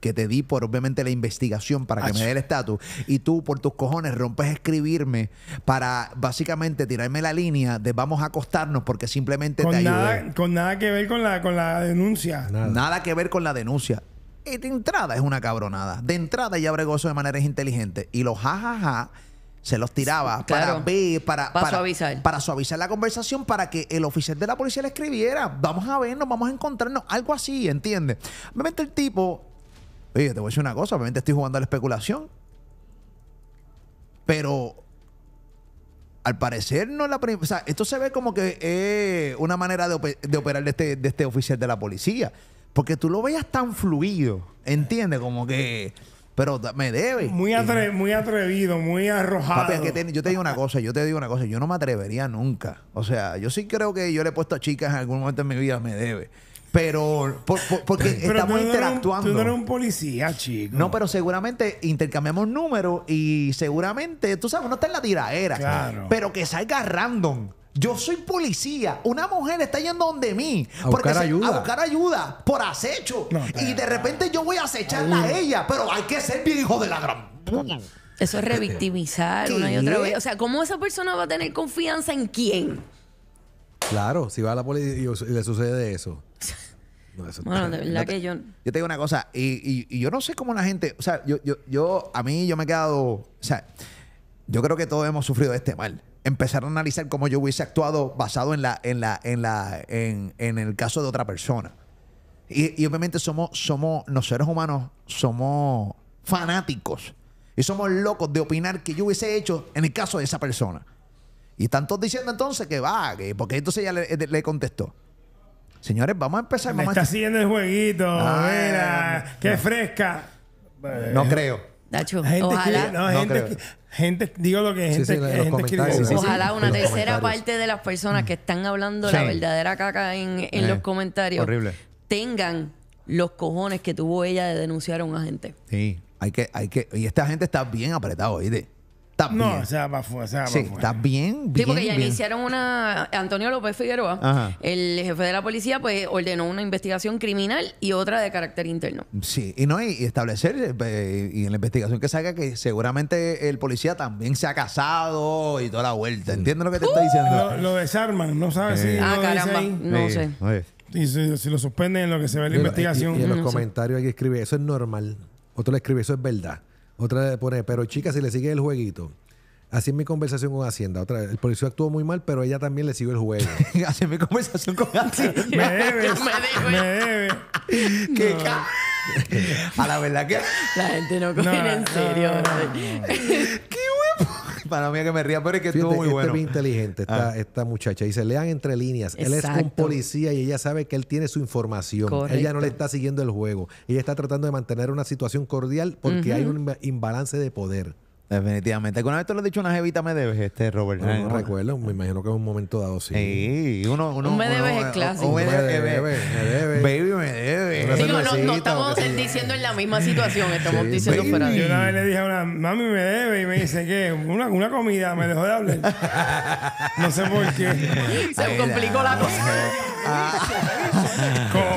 que te di por obviamente la investigación para que me dé el estatus y tú por tus cojones rompes escribirme para básicamente tirarme la línea de vamos a acostarnos porque simplemente con te nada, Con nada que ver con la, con la denuncia. Nada. que ver con la denuncia. Y de entrada es una cabronada. De entrada ya gozo de maneras inteligentes... Y los jajaja se los tiraba para, para, para, suavizar. para suavizar la conversación, para que el oficial de la policía le escribiera, vamos a vernos, vamos a encontrarnos, algo así, ¿entiendes? Obviamente el tipo Oye, te voy a decir una cosa, obviamente estoy jugando a la especulación. Pero al parecer no es la primera. O sea, esto se ve como que es una manera de, operar este, de este, oficial de la policía. Porque tú lo veías tan fluido, ¿entiendes? Como que. Pero me debe. Muy, atrevido, muy arrojado. yo te digo una cosa, yo te digo una cosa, yo no me atrevería nunca. O sea, yo sí creo que yo le he puesto a chicas en algún momento en mi vida, me debe. Pero, porque estamos interactuando. tú no eres un policía, chico. No, pero seguramente intercambiamos números y seguramente, tú sabes, uno está en la tiraera. Claro. Pero que salga random. Yo soy policía. Una mujer está yendo donde mí. buscar ayuda. A buscar ayuda por acecho. y de repente yo voy a acecharla a ella. Pero hay que ser bien hijo de la gran. Eso es revictimizar una y otra vez. O sea, ¿cómo esa persona va a tener confianza en quién? Claro, si va a la policía y le sucede eso yo... Yo te digo una cosa, y, yo no sé cómo la gente, o sea, yo, a mí yo me he quedado, o sea, yo creo que todos hemos sufrido este mal. Empezar a analizar cómo yo hubiese actuado basado en la, en la, en la, en, el caso de otra persona. Y, obviamente somos, somos, los seres humanos somos fanáticos y somos locos de opinar que yo hubiese hecho en el caso de esa persona. Y están todos diciendo entonces que va, porque entonces ya le contestó. Señores, vamos a empezar. Me está a... el jueguito. Ah, mira, qué fresca. No creo. Dacho, ojalá. digo lo que gente, ojalá una tercera parte de las personas que están hablando la verdadera caca en, eh, los comentarios tengan los cojones que tuvo ella de denunciar a un agente. Sí, hay que, hay que, y esta gente está bien apretado oíste no, o sea, para afuera. sí, está bien, bien. Sí, porque ya iniciaron una. Antonio López Figueroa, el jefe de la policía, pues ordenó una investigación criminal y otra de carácter interno. Sí, y no, y establecer, eh, y en la investigación que salga que seguramente el policía también se ha casado y toda la vuelta. ¿Entiendes lo que te estoy está uh. diciendo? Lo, desarman, no sabes si. Eh. Ah, caramba, no sé. Y si, lo suspenden en lo que se ve la investigación. Y, en los comentarios hay alguien escribe, eso es normal. Otro le escribe, eso es verdad. Otra pone, pero chica, si le sigue el jueguito. Así es mi conversación con Hacienda. Otra vez, el policía actuó muy mal, pero ella también le siguió el juego. Así es mi conversación con Hacienda. me debes. me debes. Qué ca- A la verdad que. La gente no coge en serio. no, Para mí que me ría, pero es que estuvo muy este bueno. Es muy inteligente esta, muchacha ah. esta, muchacha. Dice, lean entre líneas. Él es un policía y ella sabe que él tiene su información. Ella no le está siguiendo el juego. Ella está tratando de mantener una situación cordial porque hay un imbalance de poder. Definitivamente. ¿Alguna vez tú lo he dicho una jevita me debes, este Robert? no, recuerdo, me imagino que en un momento dado sí. uno, uno, me debes es clásico. me debes, me debes. Baby, me debes. no, estamos diciendo en la misma situación, estamos diciendo baby. fuera. Yo una vez le dije a una, mami me debe y me dice que una, una comida, me dejó de hablar. no sé por qué. Se complicó la cosa. Ah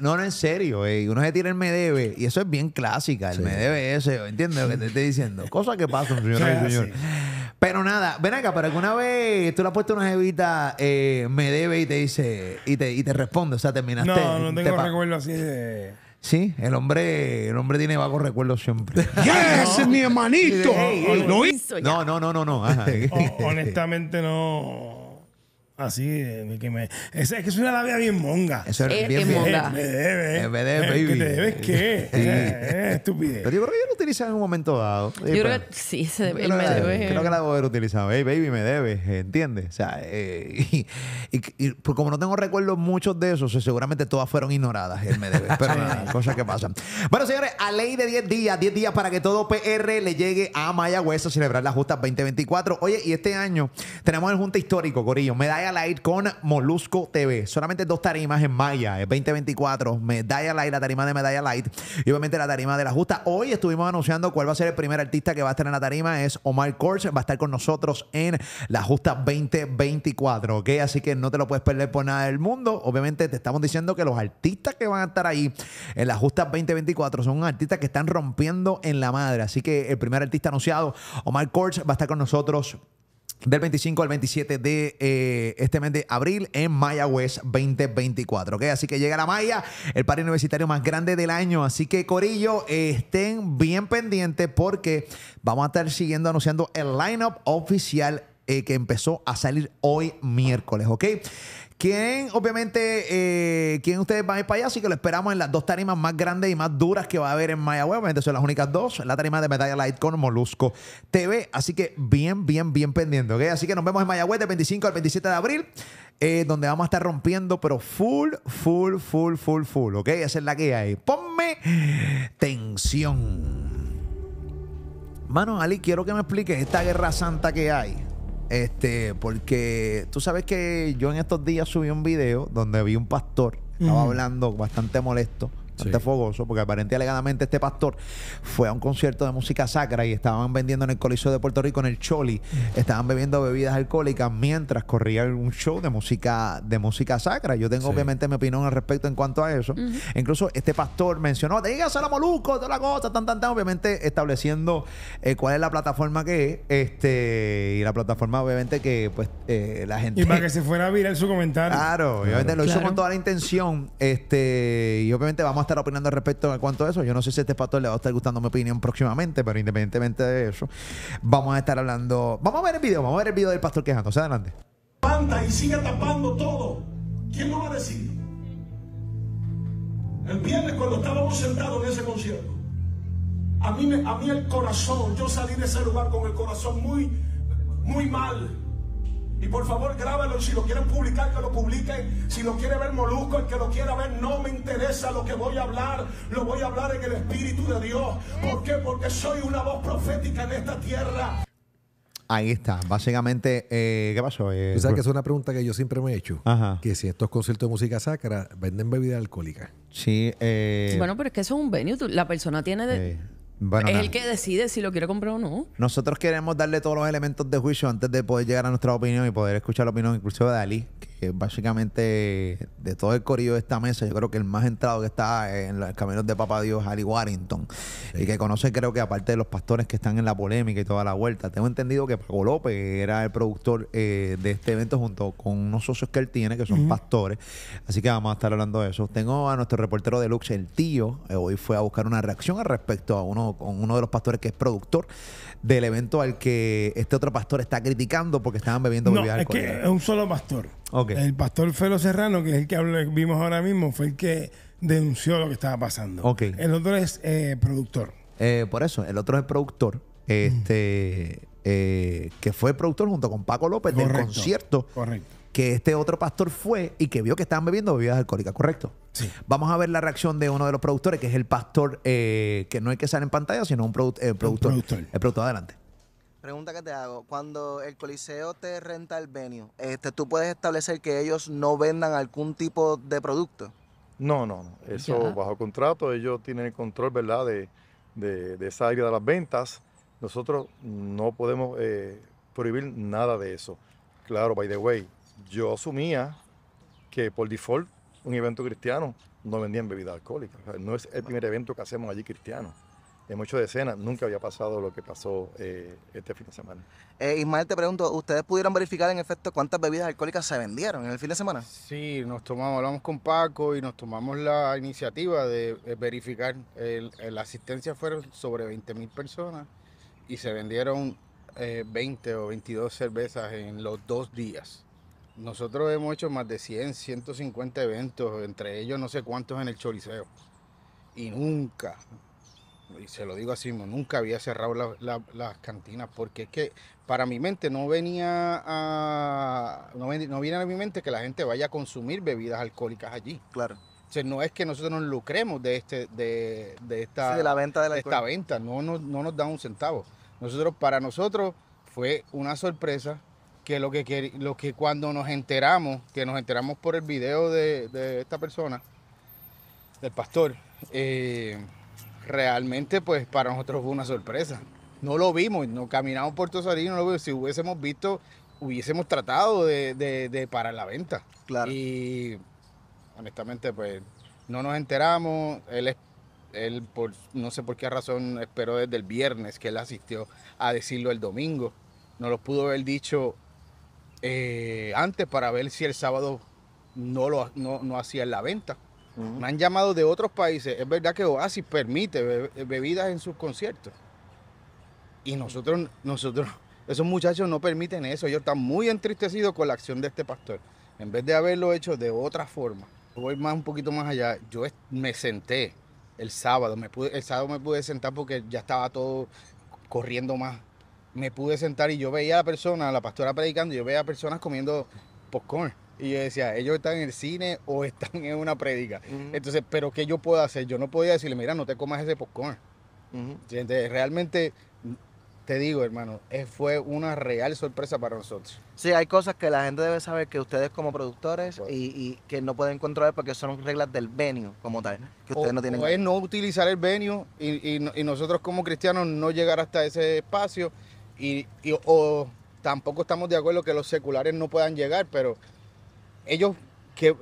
no, no, en serio. Uno se tira el me debe. Y eso es bien clásica. El me debe ese. ¿Entiendes lo que te estoy diciendo? Cosas que pasan, señor. Pero nada, ven acá, pero alguna vez tú le has puesto una jevita, eh, me debe y te dice, y te, y te responde, o sea, terminaste. No, no tengo recuerdo así de. Sí, el hombre, el hombre tiene vagos recuerdos siempre. ¡Yes! ¡Ese es mi hermanito! No, no, no, no. no. honestamente, no así, que me. es que es una labia bien monga. es, bien, monga. Me debe. Me debe, baby. ¿Me debes qué? estupidez. Pero yo creo que lo utilizaba en un momento dado. Yo, creo que sí, se debe, creo, me debe. que la voy a haber utilizado. Hey, baby, me debe, ¿Entiendes? O sea, eh, y, pues como no tengo recuerdos muchos de esos, seguramente todas fueron ignoradas. Él eh, me debe. Pero nada, cosas que pasan. Bueno, señores, a ley de 10 días, 10 días para que todo PR le llegue a Mayagüez a celebrar las justas 2024. Oye, y este año tenemos el Junta Histórico, Corillo. Medalla Light con Molusco TV. Solamente dos tarimas en Maya, es 2024. Medalla Light, la tarima de Medalla Light. Y obviamente la tarima de la justa. Hoy estuvimos anunciando cuál va a ser el primer artista que va a estar en la tarima. Es Omar Kors. Va a estar con nosotros en la justa 2024. ¿Ok? Así que no te lo puedes perder por nada del mundo. Obviamente te estamos diciendo que los artistas que van a estar ahí en la justa 2024 son artistas que están rompiendo en la madre. Así que el primer artista anunciado, Omar Kors, va a estar con nosotros del 25 al 27 de eh, este mes de abril en Maya West 2024. Así que llega la Maya, el par universitario más grande del año. Así que, Corillo, estén bien pendientes porque vamos a estar siguiendo anunciando el lineup oficial eh, que empezó a salir hoy miércoles, ¿ok? ¿Quién, obviamente, eh, quién ustedes van a ir para allá? Así que lo esperamos en las dos tarimas más grandes y más duras que va a haber en Mayagüez. Obviamente son las únicas dos. La tarima de Medalla Light con Molusco TV. Así que bien, bien, bien pendiente, ¿ok? Así que nos vemos en Mayagüez del 25 al 27 de abril. Eh, donde vamos a estar rompiendo, pero full, full, full, full, full, ¿ok? Esa es la que hay. Ponme tensión. Mano, Ali, quiero que me expliques esta guerra santa que hay este, porque tú sabes que yo en estos días subí un video donde vi un pastor, estaba hablando bastante molesto fogoso, porque aparentemente alegadamente este pastor fue a un concierto de música sacra y estaban vendiendo en el Coliseo de Puerto Rico, en el Choli, mm. estaban bebiendo bebidas alcohólicas mientras corría un show de música, de música sacra. Yo tengo obviamente mi opinión al respecto en cuanto a eso. Incluso este pastor mencionó, dígase a la Moluco, toda la cosa, tan, tan, tan, obviamente estableciendo eh, cuál es la plataforma que es, este, y la plataforma obviamente que pues eh, la gente... Y para que se fuera a virar su comentario. Claro, obviamente lo hizo con toda la intención, este, y obviamente vamos estar opinando respecto en cuanto a eso. Yo no sé si a este pastor le va a estar gustando mi opinión próximamente, pero independientemente de eso, vamos a estar hablando. Vamos a ver el video, vamos a ver el video del pastor quejando quejándose. Adelante. y sigue tapando todo. ¿Quién lo va a decir? El viernes cuando estábamos sentados en ese concierto, a mí, me, a mí el corazón, yo salí de ese lugar con el corazón muy, muy mal y por favor, grábalo. si lo quieren publicar, que lo publiquen. Si lo quiere ver Molusco, el que lo quiera ver, no me interesa lo que voy a hablar. Lo voy a hablar en el Espíritu de Dios. ¿Por qué? Porque soy una voz profética en esta tierra. Ahí está. Básicamente, eh, ¿qué pasó? Eh, ¿Sabes que es una pregunta que yo siempre me he hecho? Que si estos conciertos de música sacra venden bebida alcohólica. Sí. Eh, bueno, pero es que eso es un venue. La persona tiene... De eh, es el que decide si lo quiere comprar o no. Nosotros queremos darle todos los elementos de juicio antes de poder llegar a nuestra opinión y poder escuchar la opinión incluso de Ali, que básicamente de todo el corillo de esta mesa, yo creo que el más entrado que está en los caminos de Papá Dios, Harry Warrington, y que conoce creo que aparte de los pastores que están en la polémica y toda la vuelta, tengo entendido que Paco López era el productor eh, de este evento junto con unos socios que él tiene, que son pastores, así que vamos a estar hablando de eso. Tengo a nuestro reportero de Lux, el tío, eh, hoy fue a buscar una reacción al respecto a uno, con uno de los pastores que es productor del evento al que este otro pastor está criticando porque estaban bebiendo no, bebida Es que es un solo pastor. El pastor Felo Serrano, que es el que vimos ahora mismo, fue el que denunció lo que estaba pasando. El otro es eh, productor. Eh, por eso, el otro es productor. Este. Eh, que fue productor junto con Paco López del concierto correcto que este otro pastor fue y que vio que estaban bebiendo bebidas alcohólicas, ¿correcto? Sí. Vamos a ver la reacción de uno de los productores, que es el pastor, eh, que no hay que salir en pantalla, sino un, eh, productor, El productor, adelante. Pregunta que te hago, cuando el coliseo te renta el venue, este, ¿tú puedes establecer que ellos no vendan algún tipo de producto? No, no, eso bajo contrato, ellos tienen el control, ¿verdad?, de, de, de, esa área de las ventas. Nosotros no podemos eh, prohibir nada de eso. Claro, by the way, yo asumía que por default un evento cristiano no vendían bebidas alcohólicas. no es el primer evento que hacemos allí cristiano. En hecho decenas, nunca había pasado lo que pasó eh, este fin de semana. Eh, Ismael, te pregunto, ¿ustedes pudieron verificar en efecto cuántas bebidas alcohólicas se vendieron en el fin de semana? Sí, nos tomamos, hablamos con Paco y nos tomamos la iniciativa de eh, verificar. la asistencia fueron sobre 20.000 personas y se vendieron 20 o 22 cervezas en los dos días. Nosotros hemos hecho más de 100, 150 eventos, entre ellos no sé cuántos en el Choliseo Y nunca, y se lo digo así, nunca había cerrado las cantinas, porque es que para mi mente no venía a, no, viene a mi mente que la gente vaya a consumir bebidas alcohólicas allí. Claro. O sea, no es que nosotros nos lucremos de este, de, esta, de la venta de, la esta venta, no, no, no nos dan un centavo. Nosotros, para nosotros, fue una sorpresa que lo que, lo que cuando nos enteramos, que nos enteramos por el video de, esta persona, del pastor, eh, realmente pues para nosotros fue una sorpresa. No lo vimos, no caminamos por Tosarino, no lo Si hubiésemos visto, hubiésemos tratado de, de, parar la venta. Y honestamente pues no nos enteramos, él es él por no sé por qué razón esperó desde el viernes que él asistió a decirlo el domingo. No lo pudo haber dicho eh, antes para ver si el sábado no, lo, no, no la venta. Me han llamado de otros países. Es verdad que Oasis permite bebidas en sus conciertos. Y nosotros, nosotros, esos muchachos no permiten eso. yo están muy entristecido con la acción de este pastor. En vez de haberlo hecho de otra forma. Voy más un poquito más allá. Yo me senté el sábado. el sábado me pude sentar porque ya estaba todo corriendo más me pude sentar y yo veía a la a la pastora predicando, yo veía a personas comiendo popcorn. Y yo decía, ellos están en el cine o están en una predica. Entonces, ¿pero qué yo puedo hacer? Yo no podía decirle, mira, no te comas ese popcorn. realmente, te digo, hermano, eh, fue una real sorpresa para nosotros. Sí, hay cosas que la gente debe saber que ustedes como productores y, que no pueden controlar porque son reglas del venio como tal, que ustedes no tienen. es no utilizar el venio y nosotros como cristianos no llegar hasta ese espacio y, o tampoco estamos de acuerdo que los seculares no puedan llegar, pero ellos que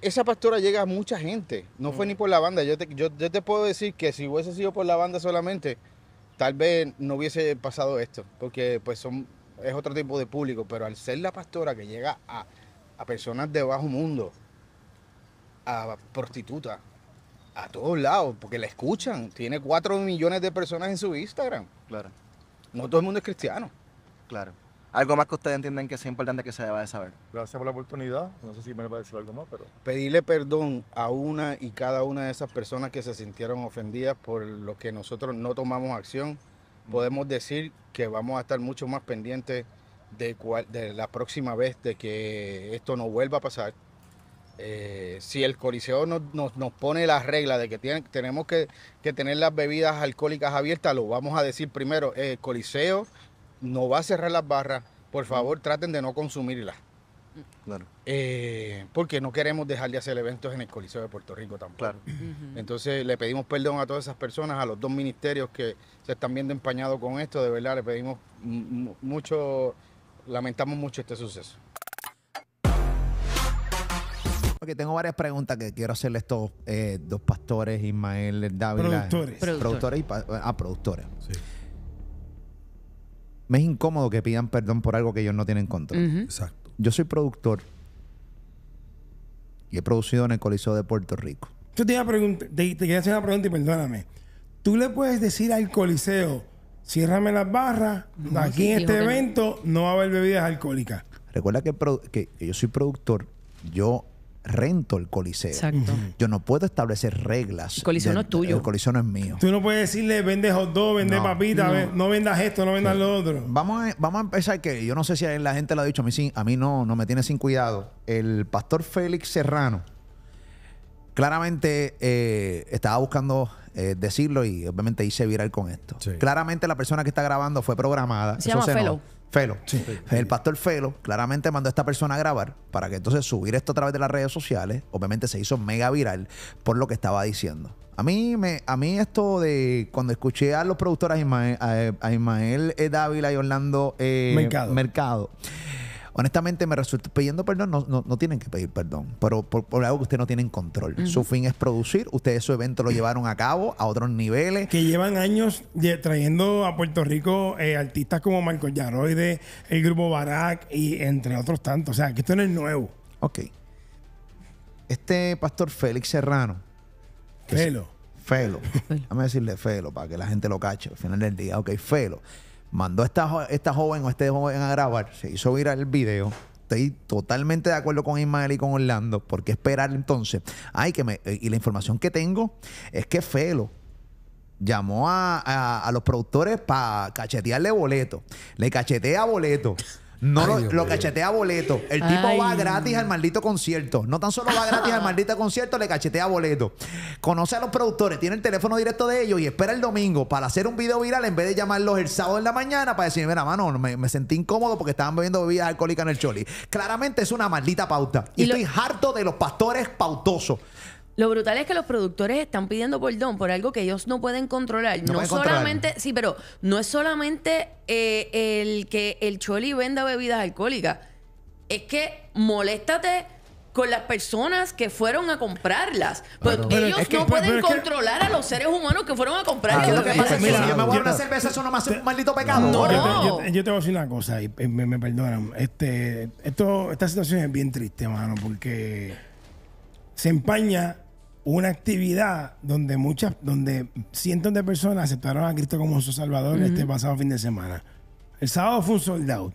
esa pastora llega a mucha gente, no fue ni mm. por la banda. Yo te, yo, te puedo decir que si hubiese sido por la banda solamente, tal vez no hubiese pasado esto, porque pues son, es otro tipo de público, pero al ser la pastora que llega a, a personas de bajo mundo, a prostitutas, a todos lados, porque la escuchan, tiene cuatro millones de personas en su Instagram. Claro no todo el mundo es cristiano. Claro. Algo más que ustedes entienden que es importante que se deba de saber. Gracias por la oportunidad. No sé si me va a decir algo más, pero... Pedirle perdón a una y cada una de esas personas que se sintieron ofendidas por lo que nosotros no tomamos acción. Podemos decir que vamos a estar mucho más pendientes de, de la próxima vez de que esto no vuelva a pasar eh, si el coliseo nos, nos, pone la regla de que tenemos que, tener las bebidas alcohólicas abiertas, lo vamos a decir primero, el eh, coliseo no va a cerrar las barras, por favor traten de no consumirlas. Eh, porque no queremos dejar de hacer eventos en el Coliseo de Puerto Rico tampoco. Entonces le pedimos perdón a todas esas personas, a los dos ministerios que se están viendo empañados con esto, de verdad le pedimos mucho, lamentamos mucho este suceso que tengo varias preguntas que quiero hacerle a estos eh, dos pastores, Ismael David, Productores. Productores. y ah, productores. Sí. Me es incómodo que pidan perdón por algo que ellos no tienen control. Exacto. Yo soy productor y he producido en el Coliseo de Puerto Rico. Yo te, iba a te, quería hacer una pregunta y perdóname. ¿Tú le puedes decir al coliseo, ciérrame las barras, aquí en este evento no va a haber bebidas alcohólicas? Recuerda que yo soy productor, yo rento el coliseo. Exacto. Yo no puedo establecer reglas. El coliseo no es tuyo. El coliseo no es mío. Tú no puedes decirle, vende hot dog, vende papitas, papita, no. vendas esto, no vendas lo otro. Vamos a, vamos a empezar que yo no sé si la gente lo ha dicho, a mí, a mí no, no me tiene sin cuidado. El pastor Félix Serrano claramente eh, estaba buscando eh, decirlo y obviamente hice viral con esto. Claramente la persona que está grabando fue programada. Se Eso se Felo. El pastor Felo claramente mandó a esta persona a grabar para que entonces subir esto a través de las redes sociales. Obviamente se hizo mega viral por lo que estaba diciendo. A mí, me, a mí esto de cuando escuché a los productores, a Ismael, a, eh, Dávila y Orlando eh, Mercado honestamente me resulta, pidiendo perdón, no, tienen que pedir perdón, pero por, algo que ustedes no tienen control. Su fin es producir, ustedes su evento lo llevaron a cabo a otros niveles. Que llevan años trayendo a Puerto Rico eh, artistas como Marco Yaroide, el grupo Barak y entre otros tantos. O sea, que esto no es nuevo. Ok. Este pastor Félix Serrano. Felo. felo. Déjame decirle Felo para que la gente lo cache al final del día. Ok, Felo mandó a esta, esta joven o a este joven a grabar, se hizo viral el video. Estoy totalmente de acuerdo con Ismael y con Orlando. ¿Por qué esperar entonces? Ay, que me, eh, y la información que tengo es que Felo llamó a, a, a los productores para cachetearle boleto. Le cachetea boleto. No lo, cachetea boleto. El tipo va gratis al maldito concierto. No tan solo va gratis al maldito concierto, le cachetea boleto. Conoce a los productores, tiene el teléfono directo de ellos y espera el domingo para hacer un video viral en vez de llamarlos el sábado en la mañana para decir, mira, mano, me, me sentí incómodo porque estaban bebiendo bebidas alcohólicas en el choli. Claramente es una maldita pauta. Y, estoy harto de los pastores pautosos. Lo brutal es que los productores están pidiendo perdón por algo que ellos no pueden controlar. No, solamente, sí, pero no es solamente eh, el que el choli venda bebidas alcohólicas. Es que moléstate con las personas que fueron a comprarlas. Pues ellos no pues, pueden controlar a los seres humanos que fueron a comprar. Ah, lo que pasa si yo me voy a una cerveza, eso no me un maldito pecado. Yo, te, yo, voy a decir una cosa, y me, perdonan. Este, esto, esta situación es bien triste, mano, porque se empaña una actividad donde muchas, donde cientos de personas aceptaron a Cristo como su Salvador este pasado fin de semana. El sábado fue un sold out.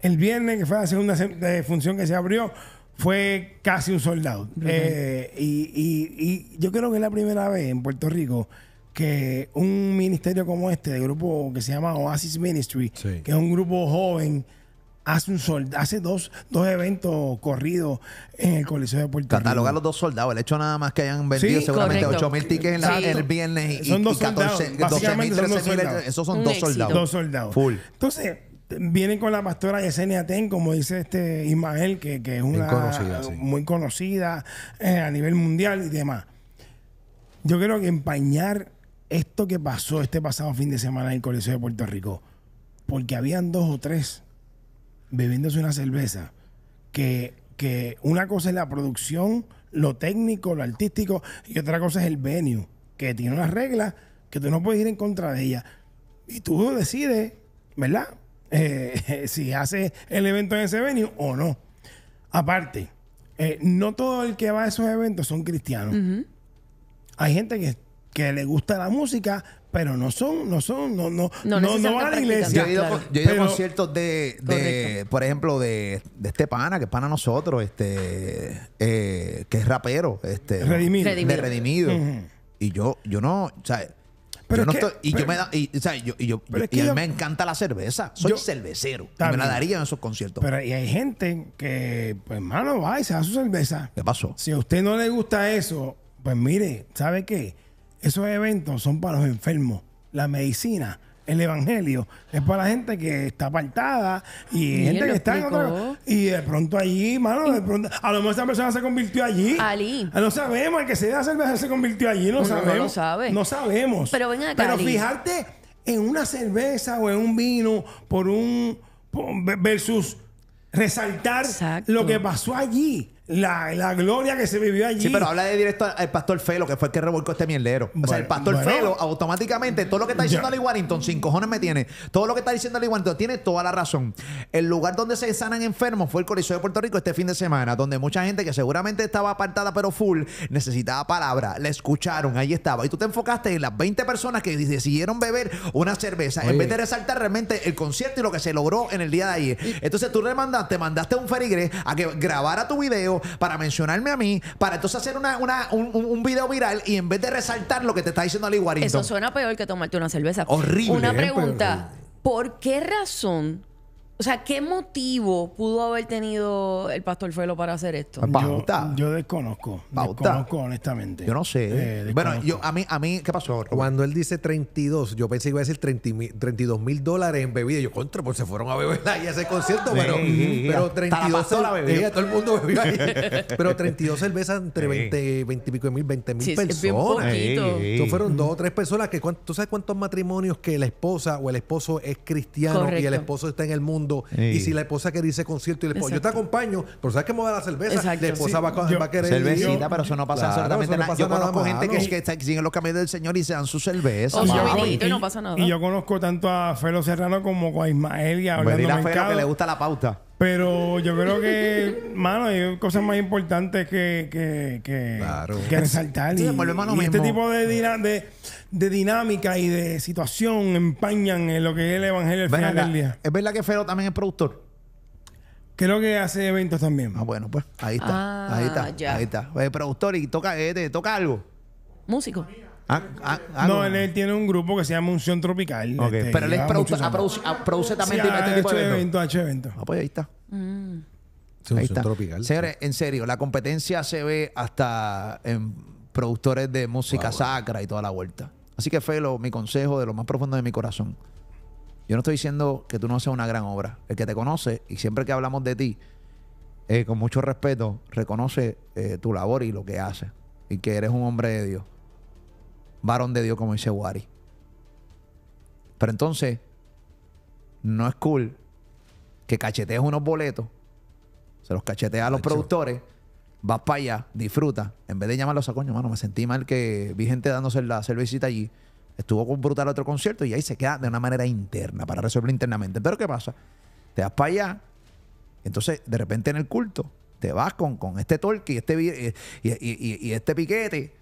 El viernes, que fue la segunda eh, función que se abrió, fue casi un sold out. Eh, y, yo creo que es la primera vez en Puerto Rico que un ministerio como este, de grupo que se llama Oasis Ministry, que es un grupo joven hace un hace dos, dos eventos corridos en el Coliseo de Puerto Rico. Catalogar los dos soldados. El hecho nada más que hayan vendido seguramente 8.000 tickets en, el viernes y, son dos soldados. Esos son dos soldados. Dos soldados. Full. Entonces, vienen con la pastora Yesenia Ten, como dice este Ismael, que, que es una muy conocida eh, a nivel mundial y demás. Yo creo que empañar esto que pasó este pasado fin de semana en el Coliseo de Puerto Rico, porque habían dos o tres bebiéndose una cerveza, que, una cosa es la producción, lo técnico, lo artístico, y otra cosa es el venue, que tiene unas reglas que tú no puedes ir en contra de ellas. Y tú decides, ¿verdad? Eh, si hace el evento en ese venue o no. Aparte, eh, no todo el que va a esos eventos son cristianos. Hay gente que, que le gusta la música, pero no son, no son, no, no, no, no, van a la iglesia. Yo he ido, a conciertos de, por ejemplo, de, de, este pana, que es pana nosotros, este, eh, que es rapero, este, redimido. de redimido. Y yo, yo no, o sea, pero yo no estoy, y yo me y, o sea, yo, y yo, a mí me encanta la cerveza. Soy cervecero. Y me la daría en esos conciertos. Pero y hay gente que, pues, hermano, va y se da su cerveza. ¿Qué pasó? Si a usted no le gusta eso, pues mire, ¿sabe qué? Esos eventos son para los enfermos. La medicina, el evangelio, es para la gente que está apartada y gente que está en Y de pronto allí, mano, de pronto, a lo mejor esa persona se convirtió allí. Ah, no sabemos, el que se la cerveza se convirtió allí, no sabemos. No, no sabemos. Pero fijarte en una cerveza o en un vino por un. versus resaltar lo que pasó allí. La, gloria que se vivió allí. Sí, pero habla de directo al pastor Felo, que fue el que revolcó este mierdero. o sea, el pastor Felo automáticamente, todo lo que está diciendo Ali Warrington, sin cojones me tiene, todo lo que está diciendo Ali Warrington tiene toda la razón. El lugar donde se sanan enfermos fue el Coliseo de Puerto Rico este fin de semana, donde mucha gente que seguramente estaba apartada pero full, necesitaba palabra, la escucharon, ahí estaba. Y tú te enfocaste en las 20 personas que decidieron beber una cerveza, en vez de resaltar realmente el concierto y lo que se logró en el día de ayer. Entonces tú le mandaste, mandaste a un ferigre a que grabara tu video para mencionarme a mí, para entonces hacer un, un, video viral y en vez de resaltar lo que te está diciendo Ali Warrington. Eso suena peor que tomarte una cerveza. Horrible. Una eh, pregunta. ¿Por qué razón o sea, ¿qué motivo pudo haber tenido el pastor Felo para hacer esto? Yo, desconozco. Desconozco, honestamente. Yo no sé. Eh, bueno, yo, a mí, a mí, ¿qué pasó? ahora? Cuando él dice 32, yo pensé que iba a decir 32 mil dólares en bebida. Yo, contra, porque se fueron a beber ahí a ese concierto, pero, pero 32 la, todo el mundo bebió ahí. pero 32 cervezas entre 20, y pico mil, 20 mil sí, personas. poquito. fueron dos o tres personas que, ¿tú sabes cuántos matrimonios que la esposa o el esposo es cristiano y el esposo está en el mundo? Y si la esposa quiere irse concierto y le pongo, yo te acompaño, pero sabes que me la cerveza. La esposa va, a querer. Cervecita, pero eso no pasa yo conozco gente que, está siguen los caminos del Señor y se dan su cerveza. y, y, no pasa nada. Y yo conozco tanto a Felo Serrano como a Ismael y a pues Felo que le gusta la pauta. Pero yo creo que, mano, hay cosas más importantes que, que, que, resaltar. y, este tipo de, dinámica y de situación empañan en eh, lo que es el evangelio al final del día. ¿Es verdad que Fero también es productor? Creo que hace eventos también. Ah, bueno, pues ahí está. ahí está. Ah, ahí está. Es productor y toca, eh, toca algo. Músico. Ah, ah, ah, no, él, él, tiene un grupo que se llama Unción Tropical. Este, pero él produce, ah, produce, también este de Ah, pues ahí está. Señores, en serio, la competencia se ve hasta en productores de música sacra y toda la vuelta. Así que, Felo, mi consejo de lo más profundo de mi corazón. Yo no estoy diciendo que tú no haces una gran obra. El que te conoce, y siempre que hablamos de ti, eh, con mucho respeto, reconoce eh, tu labor y lo que haces. Y que eres un hombre de Dios varón de Dios, como dice Wari. Pero entonces, no es cool que cachetees unos boletos, se los cacheteas a los productores, vas para allá, disfruta. En vez de llamarlos a coño, mano, me sentí mal que vi gente dándose la cervecita allí. Estuvo con brutal otro concierto y ahí se queda de una manera interna para resolver internamente. Pero ¿qué pasa? Te vas para allá, entonces de repente en el culto te vas con, este torque este, eh, y este piquete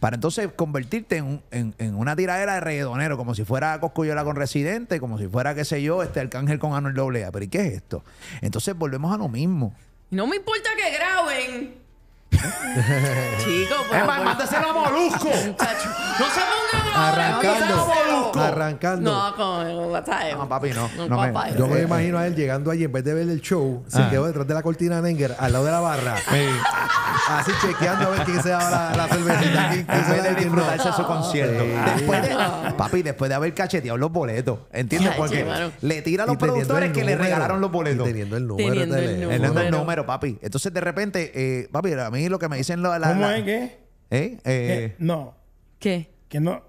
para entonces convertirte en, en, en, una tiradera de regedonero, como si fuera Coscuyola con Residente, como si fuera, qué sé yo, este Arcángel con Anuel Doblea. Pero ¿y qué es esto? Entonces volvemos a lo mismo. No me importa que graben. Chico, pues. mándaselo a Molusco. ¡No se pongan ahora! Arrancando. No, arrancando. No, con No, ah, papi, no. yo me eh. imagino a él llegando allí en vez de ver el show, se ah. quedó detrás de la cortina de Nenger, al lado de la barra. Así chequeando a ver quién se da la, la cervecita. Quién, se da de su concierto. Después ah. papi, después de haber cacheteado los boletos. ¿Entiendes? por Porque le tira a los productores que le regalaron los boletos. teniendo el número. Teniendo papi. Entonces, de repente, eh, papi, a mí lo que me dicen los... La, ¿Cómo es que? Eh, eh, eh no. Que no,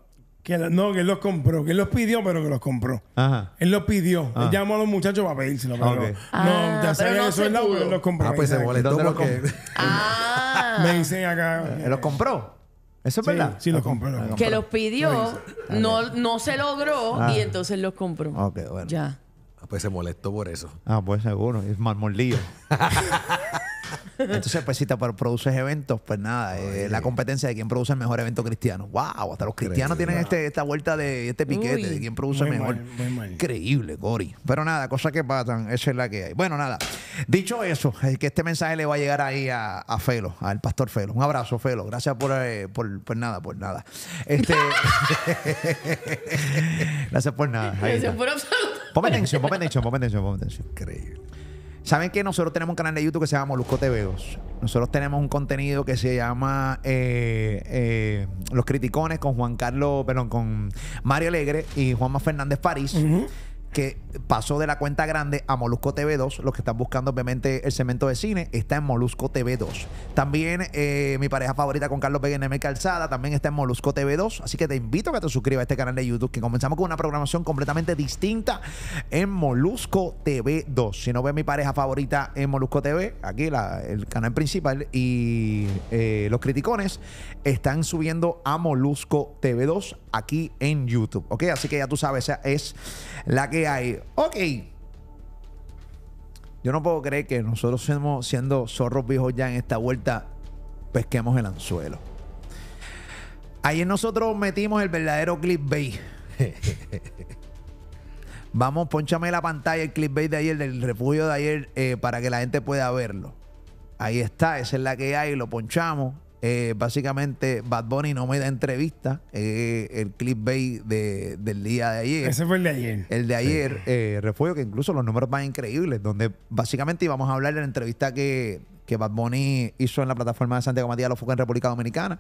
que no, que los compró, que él los pidió, pero que los compró. Ajá. Él los pidió. Él ah. llamó a los muchachos para pedírselo, pero no, ya ah, pero no los compró. Ah, pues se molestó porque ah. Me dicen acá. ¿Él los compró. Eso es verdad. Sí, compró, que los pidió, no, no se logró y entonces los compró. Ok, bueno. Ya. Pues se molestó por eso. Ah, pues seguro. Es más lío. Entonces, pues si te produces eventos, pues nada, eh, la competencia de quién produce el mejor evento cristiano. ¡Wow! Hasta los cristianos tienen este, esta vuelta de este piquete de quién produce mejor. Increíble, cory Pero nada, cosas que pasan, esa es la que hay. Bueno, nada, dicho eso, es que este mensaje le va a llegar ahí a, a Felo, al pastor Felo. Un abrazo, Felo. Gracias por, eh, nada, por nada. Este, gracias por nada. Gracias por absoluto. Ponme atención, ponme atención, ponme atención, ponme atención. Increíble. Saben que nosotros tenemos un canal de YouTube que se llama Molusco tv Nosotros tenemos un contenido que se llama eh, eh, Los Criticones con Juan Carlos, perdón, con Mario Alegre y Juanma Fernández París que pasó de la cuenta grande a Molusco TV2. Los que están buscando, obviamente, el cemento de cine está en Molusco TV2. También eh, mi pareja favorita con Carlos M Calzada también está en Molusco TV2. Así que te invito a que te suscribas a este canal de YouTube, que comenzamos con una programación completamente distinta en Molusco TV2. Si no ves mi pareja favorita en Molusco TV, aquí el canal principal y eh, los criticones están subiendo a Molusco TV2 aquí en YouTube. Así que ya tú sabes, esa es la que Ok. Yo no puedo creer que nosotros siendo zorros viejos ya en esta vuelta, pesquemos el anzuelo. Ayer nosotros metimos el verdadero clip bay. Vamos, ponchame la pantalla el clip bait de ayer, del refugio de ayer, eh, para que la gente pueda verlo. Ahí está, esa es la que hay, lo ponchamos. Eh, básicamente, Bad Bunny no me da entrevista. Eh, el clip de, del día de ayer. Ese fue el de ayer. El de ayer, eh, que incluso los números van increíbles, donde básicamente íbamos a hablar de la entrevista que, que Bad Bunny hizo en la plataforma de Santiago Matías los en República Dominicana,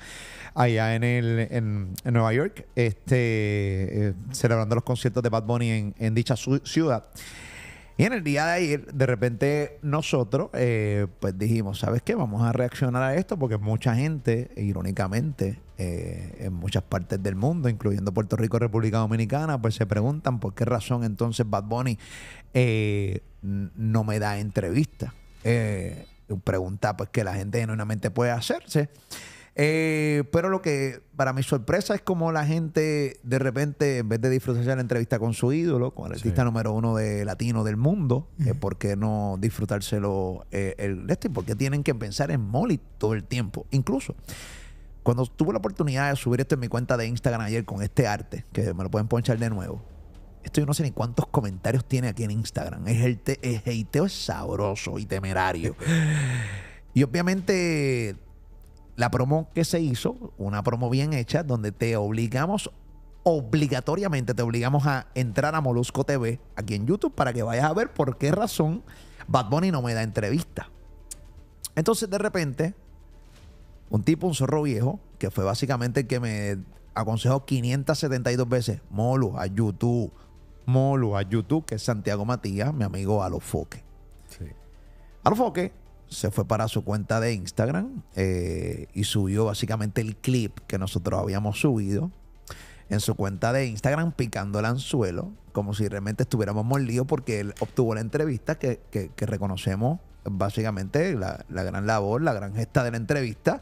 allá en, el, en, Nueva York, este, celebrando los conciertos de Bad Bunny en dicha ciudad. Y en el día de ayer, de repente nosotros, eh, pues dijimos, ¿sabes qué? Vamos a reaccionar a esto porque mucha gente, irónicamente, eh, en muchas partes del mundo, incluyendo Puerto Rico, República Dominicana, pues se preguntan por qué razón entonces Bad Bunny eh, no me da entrevista. pregunta pues que la gente genuinamente puede hacerse. Eh, pero lo que para mi sorpresa es como la gente de repente, en vez de disfrutarse de la entrevista con su ídolo, con el artista número uno de latino del mundo, eh, ¿por qué no disfrutárselo eh, el este? qué tienen que pensar en Molly todo el tiempo. Incluso cuando tuve la oportunidad de subir esto en mi cuenta de Instagram ayer con este arte, que me lo pueden ponchar de nuevo. Esto yo no sé ni cuántos comentarios tiene aquí en Instagram. Es el, te, es sabroso y temerario. y obviamente la promo que se hizo, una promo bien hecha, donde te obligamos, obligatoriamente te obligamos a entrar a Molusco TV aquí en YouTube para que vayas a ver por qué razón Bad Bunny no me da entrevista. Entonces, de repente, un tipo, un zorro viejo, que fue básicamente el que me aconsejó 572 veces, Molo, a YouTube, Molo, a YouTube, que es Santiago Matías, mi amigo Alofoque. Sí. Alofoque se fue para su cuenta de Instagram eh, y subió básicamente el clip que nosotros habíamos subido en su cuenta de Instagram picando el anzuelo, como si realmente estuviéramos molido porque él obtuvo la entrevista que, que, que reconocemos básicamente la, la gran labor, la gran gesta de la entrevista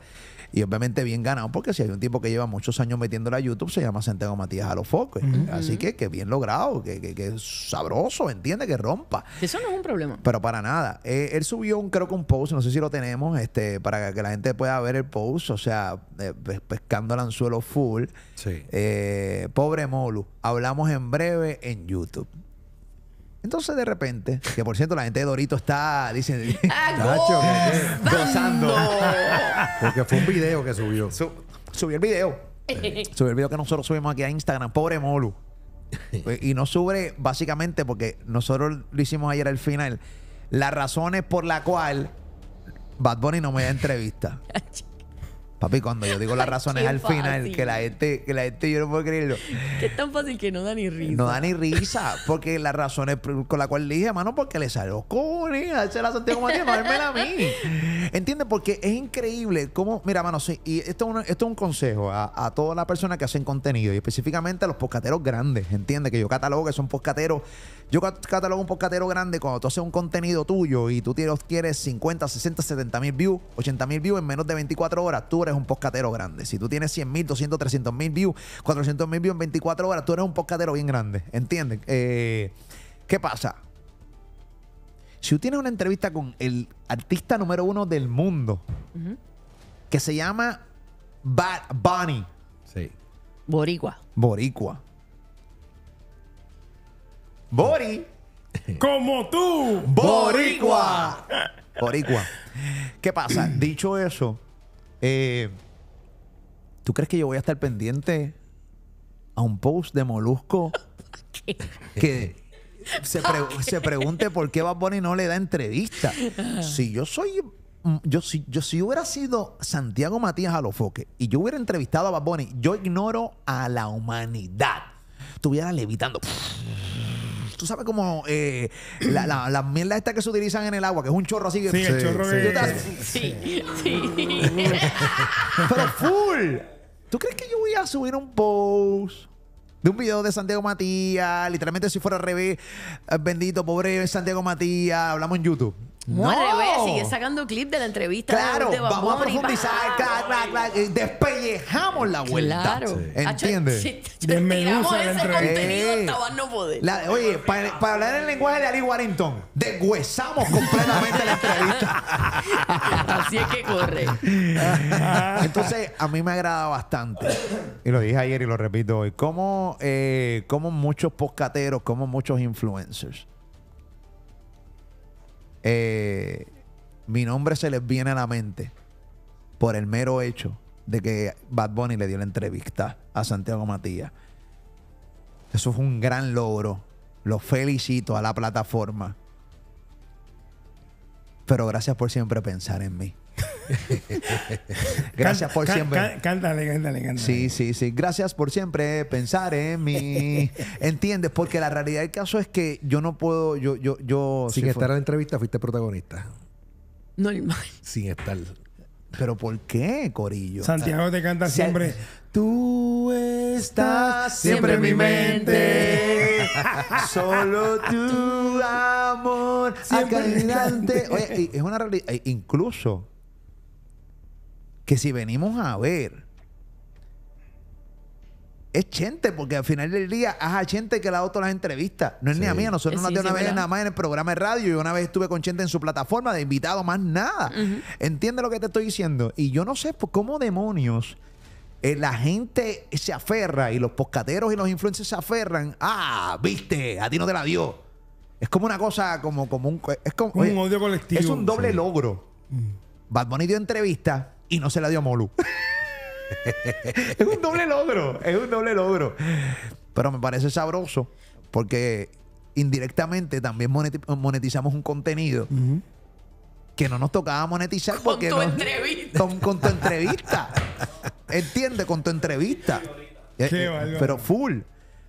y obviamente bien ganado, porque si hay un tipo que lleva muchos años metiéndole a YouTube, se llama Santiago Matías a los focos. Así que, que bien logrado, que, que, sabroso, entiende, que rompa. Eso no es un problema. Pero para nada. Eh, él subió un, creo que un post, no sé si lo tenemos, este, para que la gente pueda ver el post, o sea, eh, pescando el anzuelo full. Sí. Eh, pobre Molu, hablamos en breve en YouTube. Entonces, de repente, que por cierto, la gente de Dorito está, dicen, gozando. Porque fue un video que subió. subió el video. Eh. subió el video que nosotros subimos aquí a Instagram. Pobre Molu. y no sube básicamente porque nosotros lo hicimos ayer al final. Las razones por la cual Bad Bunny no me da entrevista. Papi, cuando yo digo las razones al final, que la gente, que la gente, yo no puedo creerlo. Que es tan fácil que no da ni risa. No da ni risa, porque las razones con las cuales dije, mano, porque le salió cojones a la Santiago Matías, no a mí. ¿Entiendes? Porque es increíble cómo, mira, mano, y esto es un, consejo a, a todas las personas que hacen contenido y específicamente a los poscateros grandes, ¿entiendes? Que yo catalogo que son poscateros yo catalogo un podcatero grande cuando tú haces un contenido tuyo y tú tienes, quieres 50, 60, 70 mil views, 80 mil views en menos de 24 horas, tú eres un poscatero grande. Si tú tienes 100 mil, 200, 300 mil views, 400 mil views en 24 horas, tú eres un podcatero bien grande. ¿Entiendes? Eh, ¿Qué pasa? Si tú tienes una entrevista con el artista número uno del mundo, que se llama Bad Bunny. Sí. Boricua. Boricua. Bori. Como tú. Boricua. Boricua. ¿Qué pasa? Dicho eso, eh, ¿tú crees que yo voy a estar pendiente a un post de Molusco que se, pregunte por qué Bad no le da entrevista? Si yo soy... Mm, yo si, yo, hubiera sido Santiago Matías Alofoque y yo hubiera entrevistado a Bad yo ignoro a la humanidad. Estuviera levitando tú sabes como las eh, la, estas que se utilizan en el agua, que es un chorro así Sí, el chorro Sí, sí. Pero full. ¿Tú crees que yo voy a subir un post de un video de Santiago Matías? Literalmente, si fuera al revés, eh, bendito, pobre Santiago Matías, hablamos en YouTube. No. Al revés, sigue sacando clip de la entrevista. Claro, vamos a profundizar, despellejamos la vuelta. Claro. ¿Entiendes? contenido no poder. oye, para, hablar en el lenguaje de Ali Warrington, deshuesamos completamente la entrevista. Así es que corre. Entonces, a mí me agrada bastante, y lo dije ayer y lo repito hoy, como, eh, como muchos poscateros, como muchos influencers eh, mi nombre se les viene a la mente por el mero hecho de que Bad Bunny le dio la entrevista a Santiago Matías. Eso fue un gran logro. lo felicito a la plataforma. Pero gracias por siempre pensar en mí. Gracias por siempre. cántale, cántale, cántale. Sí, sí, sí. Gracias por siempre pensar en mí. ¿Entiendes? Porque la realidad del caso es que yo no puedo. Yo, yo, yo. Sin estar en la entrevista, fuiste protagonista. No, más. Sin estar. ¿Pero por qué, Corillo? Santiago te canta siempre. Tú estás siempre en mi mente. Solo tu amor. Oye, es una realidad. E incluso que si venimos a ver, es Chente, porque al final del día a Chente que la auto las entrevistas. No es ni a mí, nosotros no la una vez nada más en el programa de radio. y una vez estuve con Chente en su plataforma de invitado, más nada. Entiende lo que te estoy diciendo. Y yo no sé por cómo demonios eh, la gente se aferra y los poscateros y los influencers se aferran. Ah, viste, a ti no te la dio. Es como una cosa, como, como un. Es como, un odio colectivo. Es un doble logro. Mm. Bad Bunny dio entrevista y no se la dio a Molu. es un doble logro, es un doble logro. Pero me parece sabroso porque indirectamente también monetizamos un contenido que no nos tocaba monetizar con tu entrevista. Con, tu entrevista. Entiende, con tu entrevista. Eh, eh, pero full.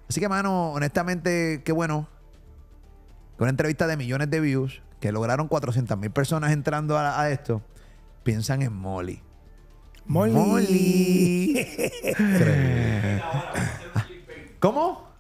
Así que, mano, honestamente, qué bueno. Con una entrevista de millones de views, que lograron 400 mil personas entrando a, a esto, piensan en Molly Molly. Molly. ¿Cómo?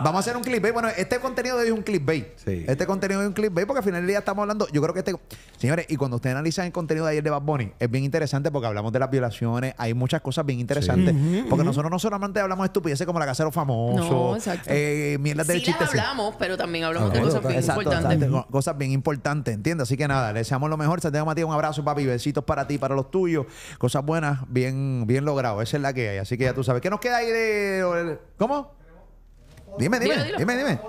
Vamos a hacer un clip Bueno, este contenido de es un clip Este contenido es un clip porque al final del día estamos hablando. Yo creo que este. Señores, y cuando ustedes analizan el contenido de ayer de Bad Bunny, es bien interesante porque hablamos de las violaciones. Hay muchas cosas bien interesantes. porque nosotros no solamente hablamos de estupideces como la casero famoso. No, exacto. Eh, sí hablamos, pero también hablamos de cosas bien importantes. cosas bien importantes, ¿entiendes? Así que nada, le deseamos lo mejor. Santiago Matías, un abrazo, papi. Besitos para ti, para los tuyos. Cosas buenas, bien, bien logrado. Esa es la que hay. Así que ya tú sabes. ¿Qué nos queda ahí de. ¿Cómo? Dime, dime, dime, dime.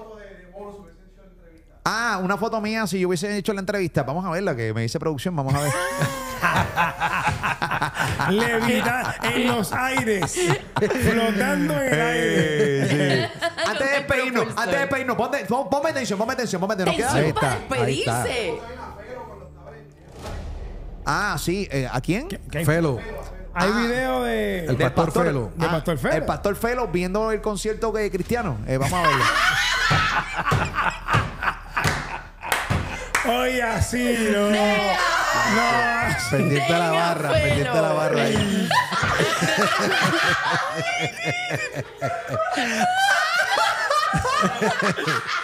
Ah, una foto mía si yo hubiese hecho la entrevista. Vamos a verla, que me dice producción, vamos a ver. Levita en los aires. Flotando en el eh, aire. antes de despedirnos, antes de despedirnos, ponte, ponme atención, ponme atención, ponme atención. para despedirse. Ah, sí. Eh, ¿A quién? Felo. Hay ah. video de. El pastor, Felo. Ah, pastor Felo. El pastor Felo viendo el concierto de Cristiano. Eh, vamos a verlo. Oye, así, no. No. Pendiente la barra, pendiente la barra ahí.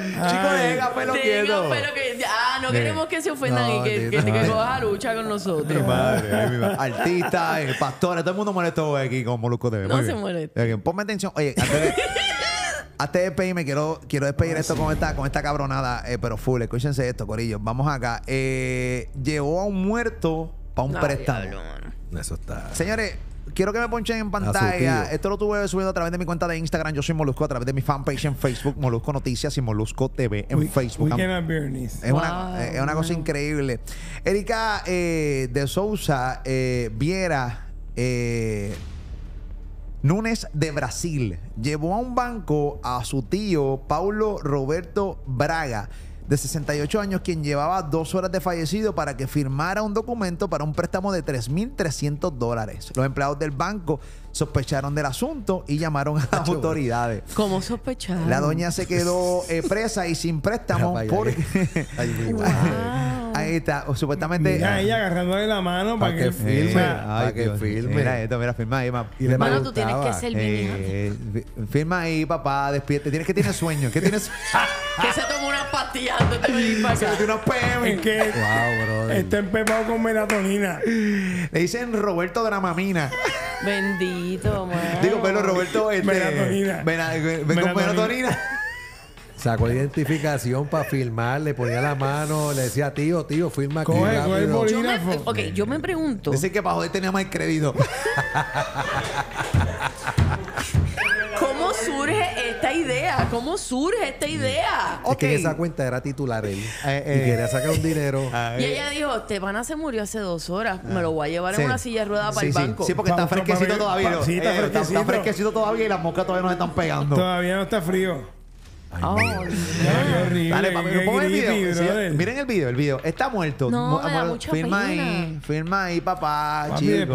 Chicos, deja pelo pues, quieto. Pero pues, que, ah, no queremos que se ofendan y que, que, que, lucha con nosotros. Mi madre, Artistas, eh, pastores, todo el mundo molesto aquí con Molusco TV. No se Ponme atención. Oye, antes de, despedirme, quiero, quiero despedir esto con, esta, con esta cabronada, eh, pero full. Escúchense esto, Corillo. Vamos acá. Eh, llevó a un muerto para un No, Eso está. Señores, quiero que me ponchen en pantalla. Esto lo tuve subiendo a través de mi cuenta de Instagram. Yo soy Molusco a través de mi fanpage en Facebook, Molusco Noticias y Molusco TV en Facebook. es, una, cosa increíble. Erika eh, de Sousa eh, Viera eh, Núñez de Brasil llevó a un banco a su tío Paulo Roberto Braga de 68 años, quien llevaba dos horas de fallecido para que firmara un documento para un préstamo de 3.300 dólares. Los empleados del banco sospecharon del asunto y llamaron a las autoridades. ¿Cómo sospecharon? La doña se quedó eh, presa y sin préstamo porque... Ahí está, supuestamente. Mira, ella agarrándole la mano para, que, firme para que firme Mira esto, mira, firma ahí, papá. Hermano, tú tienes que ser eh, Firma ahí, papá, despierte. Tienes que tener sueño. ¿Qué tienes? que se tomó unas pastillas antes de venir para acá. Se metió unos PM. Es que wow, está empepado con melatonina. Le dicen Roberto Dramamina. Bendito, mamá. Digo, pero Roberto, este, Ven, ven con melatonina. Sacó identificación para filmar, le ponía la mano, le decía, tío, tío, firma aquí. Coge, el Yo ok, yo me pregunto. Dice que para joder tenía más crédito. ¿Cómo surge esta idea? ¿Cómo surge esta idea? Es que esa cuenta era titular él. Eh, eh, y quería sacar un dinero. Y ella dijo, a se murió hace dos horas. Me ah. lo voy a llevar en una silla de rueda para el banco. Sí, porque está fresquecito todavía. Sí, está eh, fresquecito. todavía y las moscas todavía no están pegando. Todavía no está frío. Ay, oh, Dale, papi, el video. miren el video, el video. Está muerto. firma ahí, firma ahí, papá. Papi, chico.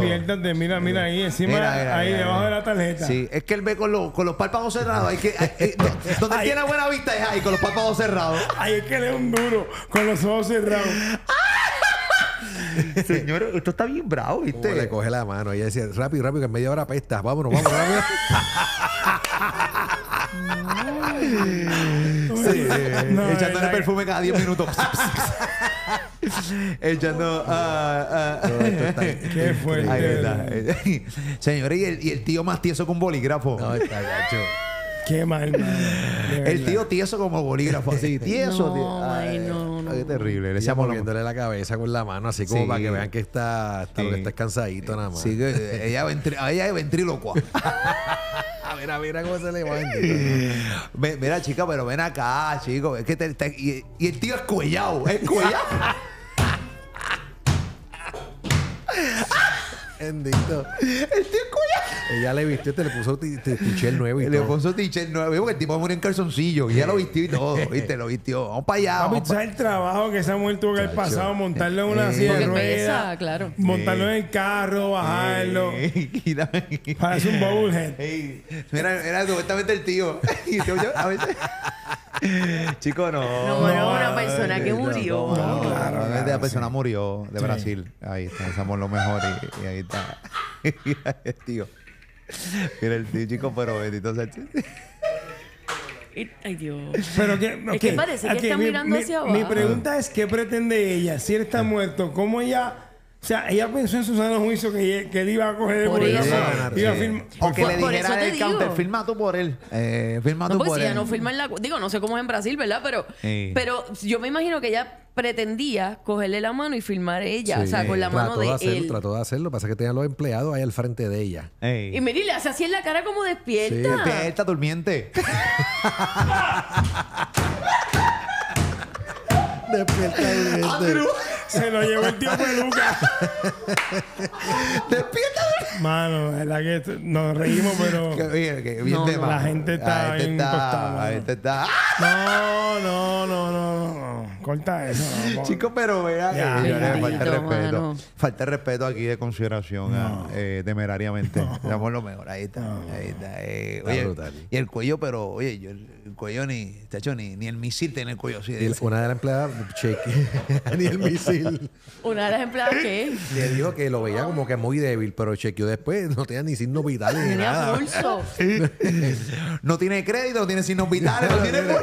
mira, mira ahí, encima, ahí debajo de la tarjeta. Sí, es que él ve con, los párpados cerrados. Eh, donde tiene buena vista es ahí, con los párpados cerrados. ahí es que le es un duro, con los ojos cerrados. Señor, esto está bien bravo, ¿viste? le coge la mano. y decía, rápido, rápido, que en media hora pesta. Vámonos, vámonos, vámonos. Echando no, perfume cada 10 minutos. Echando. Uh, uh, Qué fuerte. Señores, y el, y el tío más tieso con bolígrafo. No, está gacho. Qué mal, El tío tieso como bolígrafo, así, tieso. tío. Ay, no, no. Qué terrible. Le estamos moviéndole la cabeza con la mano, así como para que vean que está, está, está cansadito nada más. Sí, que eh, ella, es ventrílocua. a ver, a ver, cómo se levanta. mira, chica, pero ven acá, chico. Es que y, y, el tío es cuellado, es cuellado. El tío cuya. Ella le vistió, te le puso tichel nuevo Le puso tichel nuevo. que el tipo murió en calzoncillo. Y ella lo vistió y todo. Viste, lo vistió. Vamos para allá. Vamos el trabajo que mujer tuvo que haber pasado. Eh, montarlo en una eh, silla de claro. Montarlo en el carro, bajarlo. Para hacer un bobblehead. Mira, era supuestamente el tío. a veces... Chico, no. No, no, una persona que murió. claro, la persona murió de Brasil. Ahí está, lo mejor y, ahí está. tío. Mira el tío, chico, pero bendito Ay, Dios. Pero parece que está mirando hacia abajo. Mi pregunta es: ¿qué pretende ella? Si él está muerto, ¿cómo ella o sea, ella pensó en Susana Juicio que, que él iba a coger por mano. iba a firmar. O que le dijera el counter, firma tú por él. Eh, no, pues por él. no firma en la... Digo, no sé cómo es en Brasil, ¿verdad? Pero, pero yo me imagino que ella pretendía cogerle la mano y filmar ella, o sea, con la mano de, hacerlo, él. Trató de hacerlo, pasa que tenía los empleados ahí al frente de ella. Y mire, le hace así en la cara como despierta. Sí, despierta, durmiente. Despierta viviente. Ah, se lo llevó el tío peluca. Despierta. Mano, es la que nos reímos, pero. Que que bien no, La gente está. La gente está. La gente está. No, no, no, no. no corta eso. chicos pero vea eh, falta respeto. Falta respeto aquí de consideración eh, temerariamente. Damos lo mejor. Ahí está. Ahí está. Eh, oye, y el cuello, pero, oye, yo el, cuello ni, ni, el misil tiene el cuello sí. una de las empleadas, cheque. ni el misil. ¿Una de las empleadas qué? Le dijo que lo veía como que muy débil, pero chequeó después. No tenía ni signos vitales ni nada. Pulso. no tiene crédito, no tiene signos vitales, no tiene esto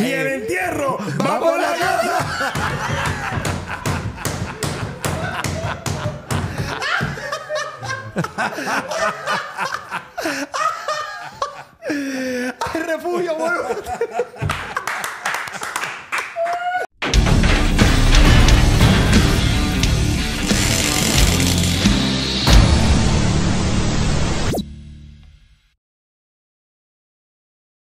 y el eh, entierro ¡Vamos a la casa. Hay refugio, boludo.